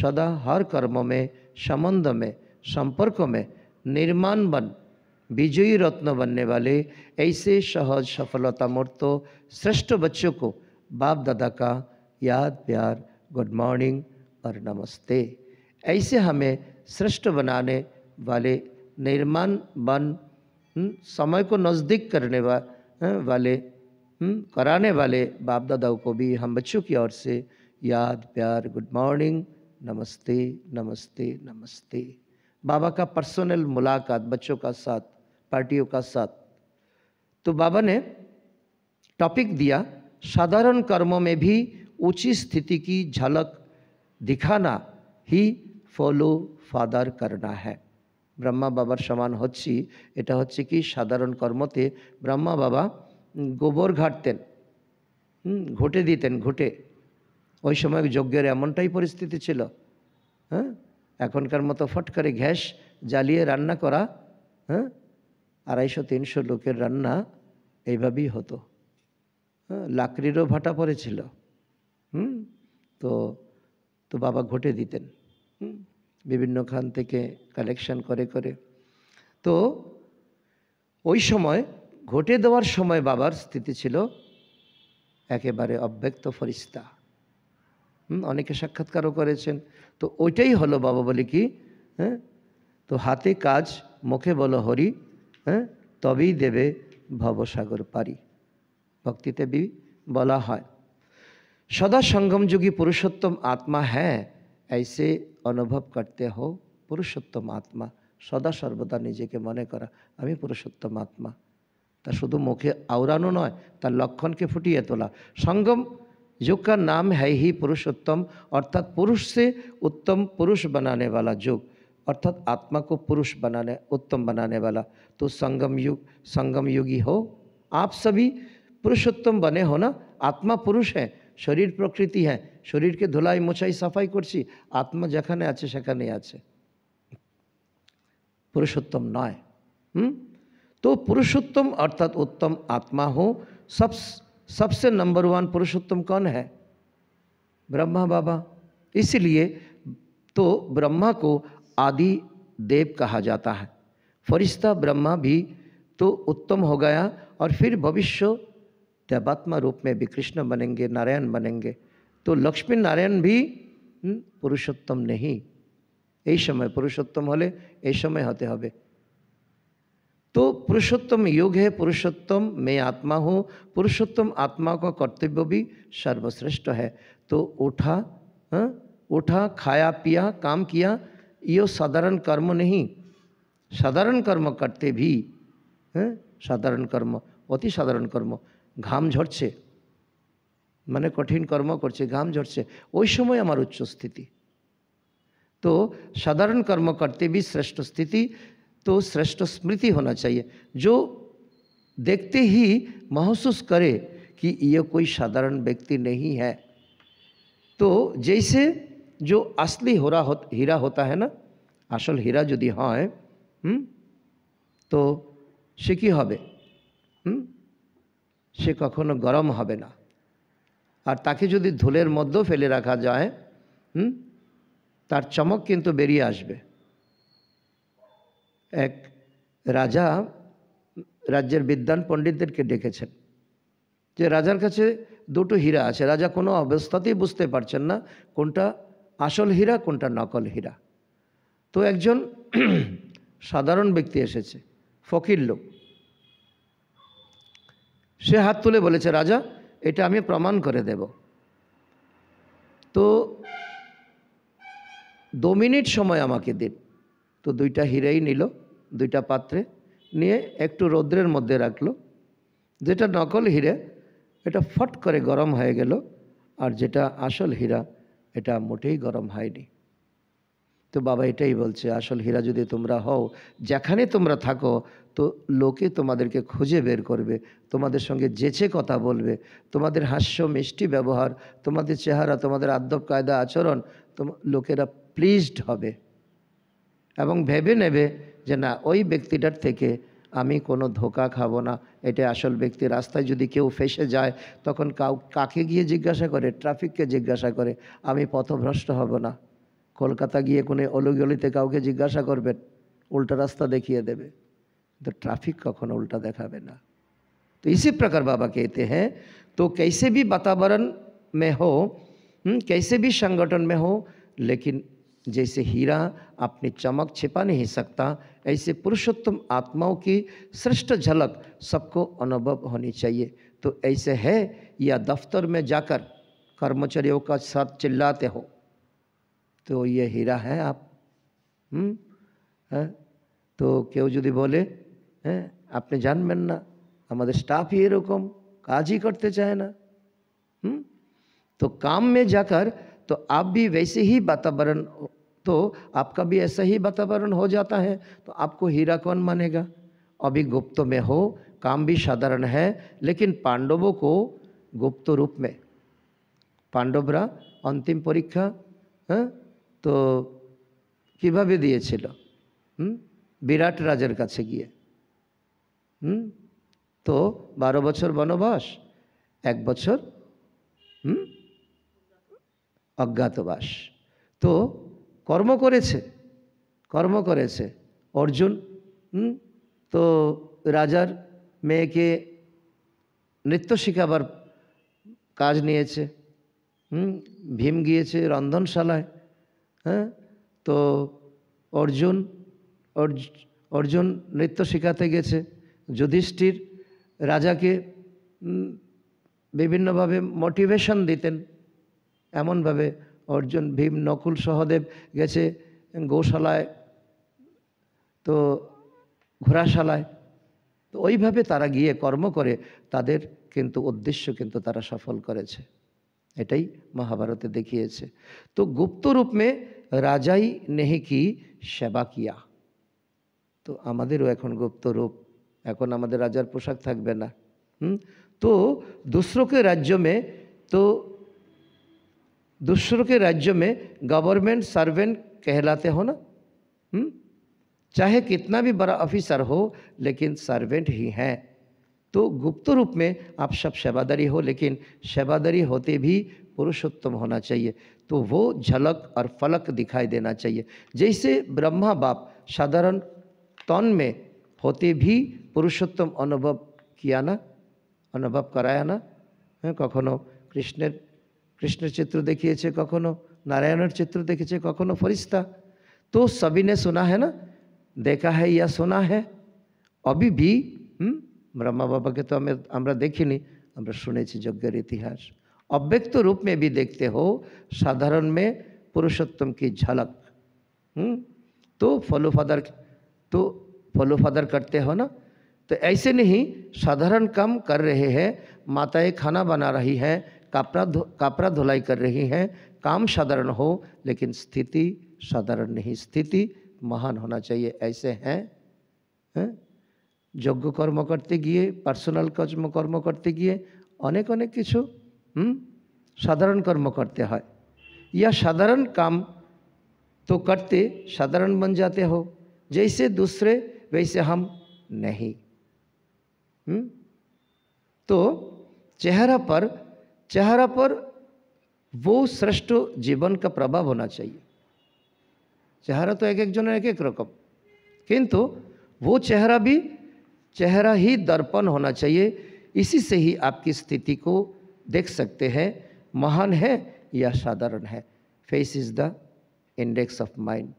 सदा हर कर्म में संबंध में संपर्क में निर्माण बन विजयी रत्न बनने वाले ऐसे सहज सफलता मूर्त श्रेष्ठ बच्चों को बाप दादा का याद प्यार गुड मॉर्निंग और नमस्ते ऐसे हमें श्रेष्ठ बनाने वाले निर्माण बन समय को नज़दीक करने वाले वाले हम्म, कराने वाले बाप दादाओं को भी हम बच्चों की ओर से याद प्यार गुड मॉर्निंग नमस्ते नमस्ते नमस्ते बाबा का पर्सनल मुलाकात बच्चों का साथ पार्टियों का साथ तो बाबा ने टॉपिक दिया साधारण कर्मों में भी ऊंची स्थिति की झलक दिखाना ही फॉलो फादर करना है ব্রহ্মা বাবার সমান হচ্ছি এটা হচ্ছে কি সাধারণ কর্মতে ব্রহ্মা বাবা গোবর ঘাটতেন ঘটে দিতেন ঘটে ওই সময় যজ্ঞের এমনটাই পরিস্থিতি ছিল হ্যাঁ এখনকার মতো ফট করে গ্যাস জ্বালিয়ে রান্না করা হ্যাঁ আড়াইশো তিনশো লোকের রান্না এইভাবেই হতো হ্যাঁ লাকড়িরও ভাটা পড়েছিল হুম তো তো বাবা ঘটে দিতেন হুম বিভিন্ন খান থেকে কালেকশন করে করে তো ওই সময় ঘটে দেওয়ার সময় বাবার স্থিতি ছিল একেবারে অব্যক্ত ফরিস্তা অনেকে সাক্ষাৎকারও করেছেন তো ওইটাই হলো বাবা বলে কি হ্যাঁ তো হাতে কাজ মুখে বলো হরি হ্যাঁ তবেই দেবে ভবসাগর পারি ভক্তিতে বলা হয় সদা সঙ্গমযোগী পুরুষোত্তম আত্মা হ্যাঁ ऐसे अनुभव करते हो पुरुषोत्तम आत्मा सदा सर्वदा নিজেকে মনে করা पुरुषोत्तम आत्मा तो शुद्ध मुखे आवरानो नय तर लक्षण के फुटिए तोला संगम युग का नाम है ही पुरुषोत्तम अर्थात पुरुष से उत्तम पुरुष बनाने वाला युग अर्थात आत्मा को पुरुष बनाने उत्तम बनाने वाला तो संगम युग संगम युगी हो आप सभी पुरुषोत्तम बने हो ना आत्मा पुरुष है शरीर प्रकृति है शरीर के धुलाई সাফাই করছি আত্মা आत्मा जखने সেখানেই আছে পুরুষোত্তম নয় হুম तो पुरुषोत्तम अर्थात उत्तम आत्मा हो सब सबसे नंबर वन पुरुषोत्तम कौन है ब्रह्मा बाबा इसलिए तो ब्रह्मा को आदि देव कहा जाता है फरिश्ता ब्रह्मा भी तो उत्तम हो गया और फिर भविष्य देवात्मा रूप में भी कृष्ण बनेंगे नारायण बनेंगे तो लक्ष्मी नारायण भी हम्म, पुरुषोत्तम नहीं এই समय पुरुषोत्तम হলে समय होते হতে तो पुरुषोत्तम योग है पुरुषोत्तम मैं आत्मा हूँ पुरुषोत्तम आत्मा का कर्तव्य भी सर्वश्रेष्ठ है तो उठा हा? उठा खाया पिया काम किया यो साधारण कर्म नहीं साधारण कर्म करते भी हाँ, साधारण कर्म अति साधारण कर्म घाम से মানে কঠিন কর্ম করছে ঘাম ঝরছে ওই সময় আমার উচ্চ স্থিতি तो साधारण कर्म करते भी श्रेष्ठ स्थिति तो श्रेष्ठ स्मृति होना चाहिए जो देखते ही महसूस करे कि यह कोई साधारण व्यक्ति नहीं है तो जैसे जो असली होरा हो हीरा होता है ना असल हीरा यदि हाँ है हुँ? तो से कि হবে হুম সে কখনো গরম হবে না আর তাকে যদি ধুলের মধ্যেও ফেলে রাখা যায় হুম তার চমক কিন্তু বেরিয়ে আসবে এক রাজা রাজ্যের বিদ্যান পণ্ডিতদেরকে ডেকেছেন যে রাজার কাছে দুটো হীরা আছে রাজা কোনো অবস্থাতেই বুঝতে পারছেন না কোনটা আসল হীরা কোনটা নকল হীরা তো একজন সাধারণ ব্যক্তি এসেছে ফকির লোক সে হাত তুলে বলেছে রাজা এটা আমি প্রমাণ করে দেব তো দু মিনিট সময় আমাকে দিন তো দুইটা হিরেই নিল দুইটা পাত্রে নিয়ে একটু রৌদ্রের মধ্যে রাখলো যেটা নকল হিরে এটা ফট করে গরম হয়ে গেল আর যেটা আসল হীরা এটা মোটেই গরম হয়নি তো বাবা এটাই বলছে আসল হীরা যদি তোমরা হও যেখানে তোমরা থাকো তো লোকে তোমাদেরকে খুঁজে বের করবে তোমাদের সঙ্গে জেছে কথা বলবে তোমাদের হাস্য মিষ্টি ব্যবহার তোমাদের চেহারা তোমাদের আদব কায়দা আচরণ লোকেরা প্লিজড হবে এবং ভেবে নেবে যে না ওই ব্যক্তিটার থেকে আমি কোনো ধোকা খাবো না এটা আসল ব্যক্তি রাস্তায় যদি কেউ ফেসে যায় তখন কাউ কাকে গিয়ে জিজ্ঞাসা করে ট্রাফিককে জিজ্ঞাসা করে আমি পথভ্রষ্ট হব না কলকাতা গিয়ে কোনো অলিগলিতে কাউকে জিজ্ঞাসা করবেন উল্টা রাস্তা দেখিয়ে দেবে तो ट्रैफिक कखनो उल्टा देखा ना तो इसी प्रकार बाबा कहते हैं तो कैसे भी वातावरण में हो हम्म, कैसे भी संगठन में हो लेकिन जैसे हीरा अपनी चमक छिपा नहीं सकता ऐसे पुरुषोत्तम आत्माओं की श्रेष्ठ झलक सबको अनुभव होनी चाहिए तो ऐसे है या दफ्तर में जाकर कर्मचारियों का साथ चिल्लाते हो तो ये हीरा है आप हुँ? हम्म, तो क्यों यदि बोले হ্যাঁ ना हमारे स्टाफ ही ए रकम काज ही करते चाहे ना तो काम में जाकर तो आप भी वैसे ही वातावरण तो आपका भी ऐसा ही वातावरण हो जाता है तो आपको हीरा कौन मानेगा अभी गुप्त में हो काम भी साधारण है लेकिन पांडवों को गुप्त रूप में पांडवरा अंतिम परीक्षा हाँ? तो कि দিয়েছিল হুম বিরাট রাজের কাছে হুম তো বারো বছর বনবাস এক বছর হুম অজ্ঞাতবাস তো কর্ম করেছে কর্ম করেছে অর্জুন হুম তো রাজার মেয়েকে নৃত্য শেখাবার কাজ নিয়েছে হুম ভীম গিয়েছে রন্ধনশালায় হ্যাঁ তো অর্জুন অর্জুন নৃত্য শেখাতে গেছে যুধিষ্ঠির রাজাকে বিভিন্নভাবে মোটিভেশন দিতেন এমনভাবে অর্জুন ভীম নকুল সহদেব গেছে গৌশালায় তো ঘোড়াশালায় তো ওইভাবে তারা গিয়ে কর্ম করে তাদের কিন্তু উদ্দেশ্য কিন্তু তারা সফল করেছে এটাই মহাভারতে দেখিয়েছে তো গুপ্তরূপ মে রাজাই নেহে কি সেবা কিয়া তো আমাদেরও এখন গুপ্তরূপ এখন আমাদের রাজার পোশাক तो दूसरों के राज्यों में तो दूसरों के राज्यों में गवर्नमेंट सर्वेंट कहलाते हो ना हुँ? चाहे कितना भी बड़ा ऑफिसर हो लेकिन सर्वेंट ही हैं तो गुप्त रूप में आप सब सेवादारी हो लेकिन सेवादारी होते भी पुरुषोत्तम होना चाहिए तो वो झलक और फलक दिखाई देना चाहिए जैसे ब्रह्मा बाप साधारण तौन में অতএবই পুরুষোত্তম অনুভব কি আনা অনুভব कराया না কখনো কৃষ্ণ কৃষ্ণ চিত্র দেখিয়েছে কখনো নারায়ণ এর চিত্র দেখিয়েছে কখনো ফরিস্তা তো সবিনে শোনা হে না দেখা হে ইয়া শোনা হে কবি ভি ব্রহ্ম বাবা কে তো আমরা দেখিনি আমরা শুনেছি যোগ্যর ইতিহাস অব্যক্ত রূপ মে ভি देखते हो साधारण मे पुरुषोत्तम की झलक तो फॉलो फादर तो फॉलो फादर करते हो ना तो ऐसे नहीं साधारण काम कर रहे हैं माताएं खाना बना रही हैं कपड़ा धो कपड़ा धुलाई कर रही हैं काम साधारण हो लेकिन स्थिति साधारण नहीं स्थिति महान होना चाहिए ऐसे हैं हैं कर्म करते गए पर्सनल পার্সোনাল कर्म करते गए अनेक अनेक অনেক साधारण कर्म करते हैं या साधारण काम तो करते साधारण बन जाते हो जैसे दूसरे वैसे हम नहीं हुँ? हम्म? तो चेहरा पर चेहरा पर वो श्रेष्ठ जीवन का प्रभाव होना चाहिए चेहरा तो एक एक जन एक एक रकम किंतु वो चेहरा भी चेहरा ही दर्पण होना चाहिए इसी से ही आपकी स्थिति को देख सकते हैं महान है या साधारण है face is the index of mind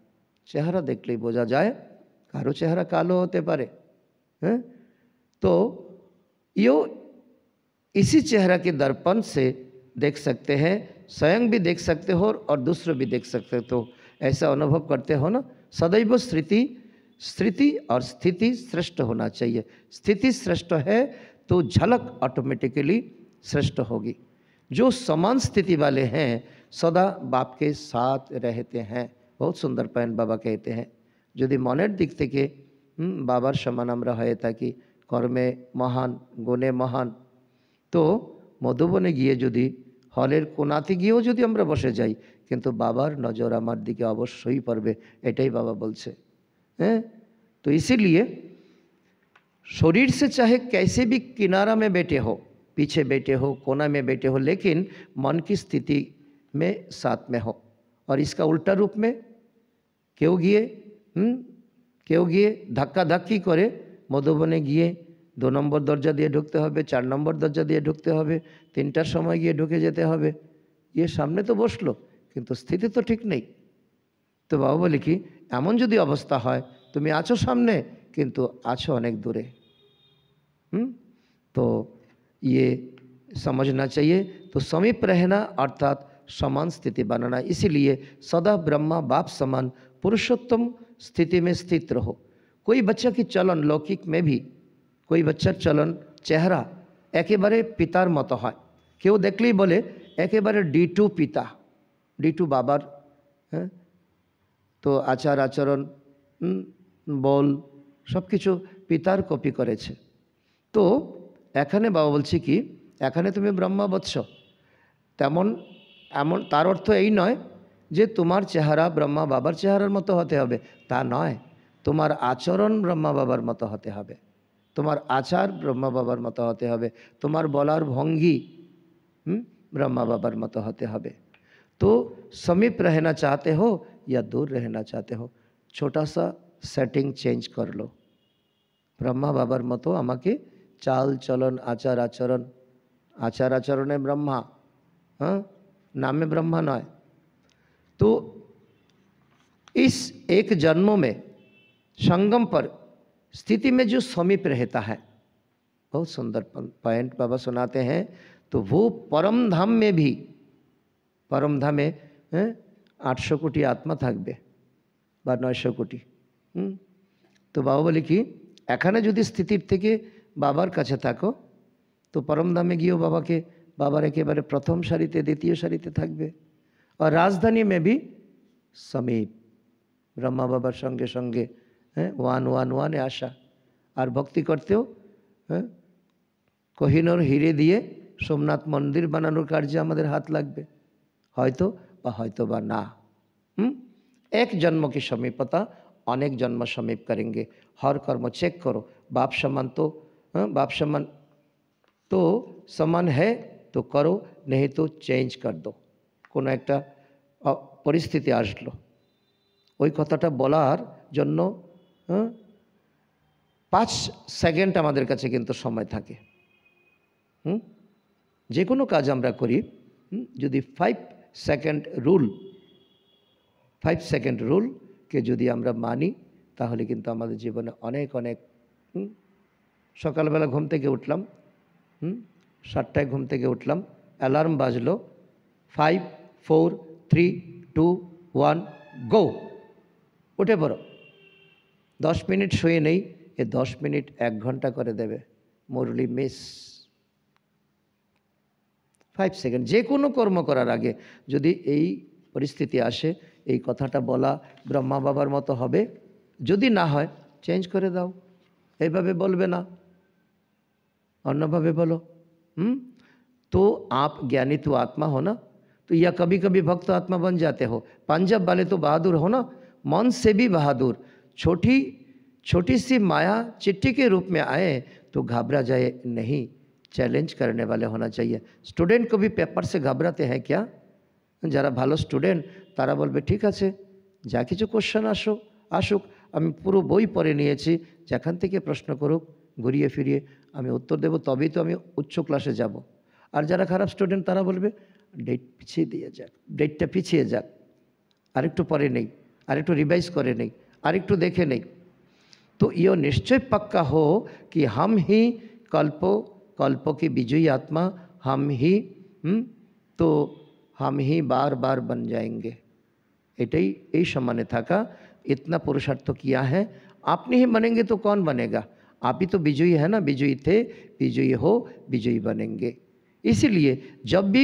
चेहरा देख ले बोझा जाए कारो चेहरा कालो होते परे हैं? तो यो इसी चेहरा के दर्पण से देख सकते हैं स्वयं भी देख सकते हो और दूसरों भी देख सकते हो तो ऐसा अनुभव करते हो ना सदैव स्थिति स्थिति और स्थिति श्रेष्ठ होना चाहिए स्थिति श्रेष्ठ है तो झलक ऑटोमेटिकली श्रेष्ठ होगी जो समान स्थिति वाले हैं सदा बाप के साथ रहते हैं बहुत सुंदर पहन बाबा कहते हैं যদি মনের দিক থেকে বাবার সমান আমরা হয়ে থাকি কর্মে মহান গুণে মহান তো মধুবনে গিয়ে যদি হলের কোনাতে গিয়েও যদি আমরা বসে যাই কিন্তু বাবার নজর আমার দিকে অবশ্যই পড়বে এটাই বাবা বলছে হ্যাঁ তো ইসিলিয়ে শরীর সে চাহে कैसे বি কিনারা মে বেটে হো পিছে বেটে হো কোনা মে বেটে হো লেকিন মন কি স্থিতি মে সাথ মে হো আর ইসকা উল্টা রূপ মে কেউ গিয়ে হুম কেউ গিয়ে ধাক্কাধাক্কি করে মধুবনে গিয়ে দু নম্বর দরজা দিয়ে ঢুকতে হবে চার নম্বর দরজা দিয়ে ঢুকতে হবে তিনটার সময় গিয়ে ঢুকে যেতে হবে গিয়ে সামনে তো বসলো কিন্তু স্থিতি তো ঠিক নেই তো বাবু বলি কি এমন যদি অবস্থা হয় তুমি আছো সামনে কিন্তু আছো অনেক দূরে হুম তো ইয়ে সমঝনা चाहिए তো সমীপ रहना অর্থাৎ সমান স্থিতি বানানা ইসিলিয়ে সদা ব্রহ্মা বাপ সমান পুরুষোত্তম स्थिति में स्थित रहो कोई बच्चा की चलन लौकिक में भी कोई বাচ্চার চলন চেহারা একেবারে পিতার মতো হয় কেউ দেখলেই বলে একেবারে ডিটু পিতা ডিটু বাবার হ্যাঁ তো আচার আচরণ বল সব কিছু পিতার কপি করেছে তো এখানে বাবা বলছি কি এখানে তুমি ব্রহ্মবৎস তেমন এমন তার অর্থ এই নয় যে তোমার চেহারা ব্রহ্মা বাবার চেহারার মতো হতে হবে তা নয় তোমার আচরণ ব্রহ্মা বাবার মতো হতে হবে তোমার আচার ব্রহ্মা বাবার মতো হতে হবে তোমার বলার ভঙ্গি ब्रह्मा बाबर मत होते हबे तो समीप रहना चाहते हो या दूर रहना चाहते हो छोटा सा सेटिंग चेंज कर लो ব্রহ্মা বাবার মতো আমাকে চাল চলন আচার আচরণ আচার আচরণে ব্রহ্মা হ্যাঁ নামে ব্রহ্মা নয় तो इस एक जन्म में संगम पर स्थिति में जो समीप रहता है बहुत सुंदर पॉइंट बाबा सुनाते हैं तो वो परम धाम में भी परम धामे आठ सौ कोटी आत्मा थकबे बा नश कोटी हम्म, तो बाबा बोले कि एखने जो स्थिति थे बाबार थको तो परमधामे धामे बाबा के बाबा एके बारे प्रथम सारी द्वित सारी थको और राजधानी में भी समीप ब्रह्मा बाबा संगे संगे वन वन वन आशा और भक्ति करते हो কহিনোর हिरे दिए सोमनाथ मंदिर বানানোর कार्य हमारे हाथ লাগবে হয়তো বা ना एक जन्म হুম समीपता अनेक जन्म समीप करेंगे हर कर्म चेक करो बाप समान तो बाप समान तो समान है तो करो नहीं तो चेंज कर दो কোনো একটা পরিস্থিতি আসলো ওই কথাটা বলার জন্য হ্যাঁ, পাঁচ সেকেন্ড আমাদের কাছে কিন্তু সময় থাকে হুম যে কোনো কাজ আমরা করি যদি five second rule five second রুলকে যদি আমরা মানি তাহলে কিন্তু আমাদের জীবনে অনেক অনেক সকালবেলা ঘুম থেকে উঠলাম হুম সাতটায় ঘুম থেকে উঠলাম অ্যালার্ম বাজলো five four three two one go উঠে পড়ো দশ মিনিট শুয়ে নেই এ দশ মিনিট এক ঘন্টা করে দেবে মুরলি মিস ফাইভ সেকেন্ড যে কোনো কর্ম করার আগে যদি এই পরিস্থিতি আসে এই কথাটা বলা ব্রহ্মা বাবার মতো হবে যদি না হয় চেঞ্জ করে দাও এইভাবে বলবে না অন্যভাবে বলো হুম তো আপ জ্ঞানী তো আত্মা হো না तो या कभी कभी भक्त आत्मा बन जाते हो पंजाब वाले तो बहादुर हो ना मन से भी बहादुर छोटी छोटी सी माया चिट्ठी के रूप में आए तो घबरा जाए नहीं चैलेंज करने वाले होना चाहिए स्टूडेंट को भी पेपर से घबराते हैं क्या যারা ভালো স্টুডেন্ট তারা বলবে ঠিক আছে যা কিছু কোশ্চেন আসুক আসুক আমি পুরো বই পড়ে নিয়েছি যেখান থেকে প্রশ্ন করুক ঘুরিয়ে ফিরিয়ে আমি উত্তর দেব তবেই তো আমি উচ্চ ক্লাসে যাব আর যারা খারাপ স্টুডেন্ট তারা বলবে डेट পিছিয়ে दिए जाए डेटा पिछिए যাক আরেকটু नहीं নেই আরেকটু रिवाइज করে नहीं तो यो निश्चय पक्का हो कि हम ही कल्पो कल्प की विजयी आत्मा हम ही हुँ? तो हम ही बार बार बन जाएंगे এটাই सामान्य था का इतना पुरुषार्थ किया है आपने ही बनेंगे तो कौन बनेगा आप ही तो विजयी है ना विजयी थे विजयी हो विजयी बनेंगे इसीलिए जब भी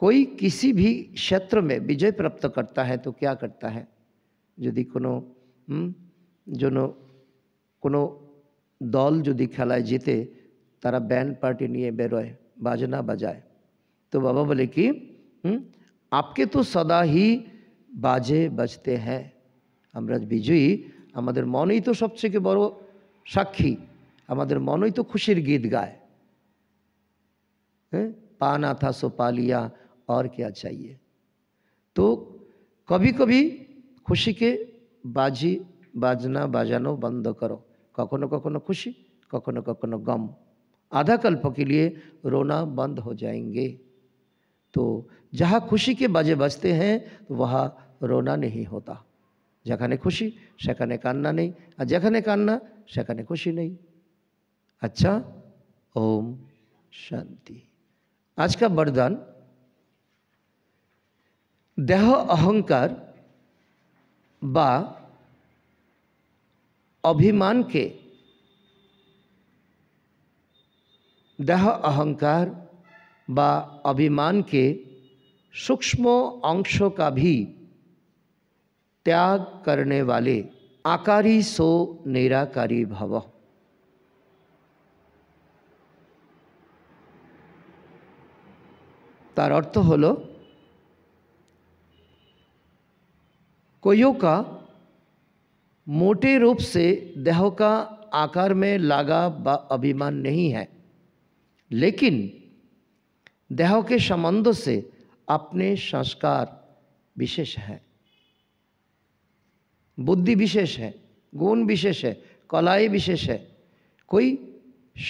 कोई किसी भी क्षेत्र में विजय प्राप्त करता है तो क्या करता है यदि कोनो हम्म, जो कोनो दल जदि खेला जीते तारा बैंड पार्टी नहीं बेरोए बजना बजाय तो बाबा बोले कि हम्म, आपके तो सदा ही बाजे बजते हैं हम विजयी हमारे मन ही तो सबसे चुके बड़ो सक्षी हमारे मन ही तो खुशी गीत गाए पाना था सो पालिया और क्या चाहिए तो कभी कभी खुशी के बाजी বাজনা বাজানো बंद करो কখনো কখনো खुशी কখনো কখনো गम आधा कल्प के लिए रोना बंद हो जाएंगे तो जहाँ खुशी के बाजे बजते हैं तो वहाँ रोना नहीं होता जखने खुशी सेखने कान्ना नहीं और जखने कान्ना सेखने खुशी नहीं अच्छा ओम शांति आज का वरदान দেহ অহংকার अभिमान के देह अहंकार বা अभिमान के सूक्ष्म अंशों का भी त्याग करने वाले आकारी सो निराकारी भव তার অর্থ হলো कोयों का मोटे रूप से देह का आकार में लागा अभिमान नहीं है लेकिन देह के संबंधों से अपने संस्कार विशेष हैं बुद्धि विशेष है गुण विशेष है कलाएँ विशेष है कोई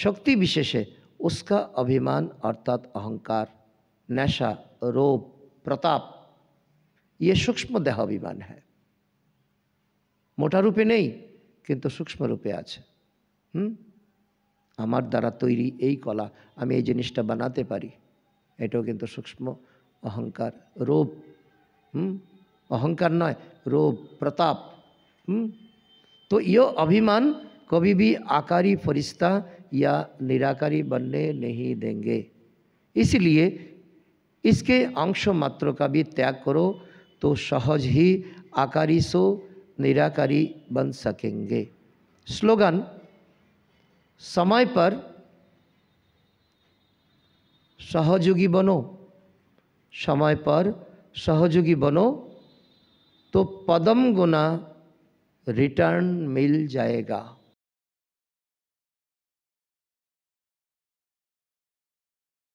शक्ति विशेष है उसका अभिमान अर्थात अहंकार नशा रोप प्रताप ये सूक्ष्म देहाभिमान है মোটারূপে নেই কিন্তু সূক্ষ্মরূপে আছে হুম আমার দ্বারা তৈরি এই কলা আমি এই জিনিসটা বানাতে পারি এটাও কিন্তু সূক্ষ্ম অহংকার রূপ হুম অহংকার নয় রূপ প্রতাপ হুম তো ইয় অভিমান কবি বি आकारी ফরিস্তা ইয়া निराकारी बनने নেহি দেঙ্গে ইসলিয়ে ইসকে অংশ মাত্র কবি ত্যাগ করো তো সহজ হি ही সো निराकारी बन सकेंगे स्लोगन समय पर सहयोगी बनो समय पर सहयोगी बनो तो पदम गुना रिटर्न मिल जाएगा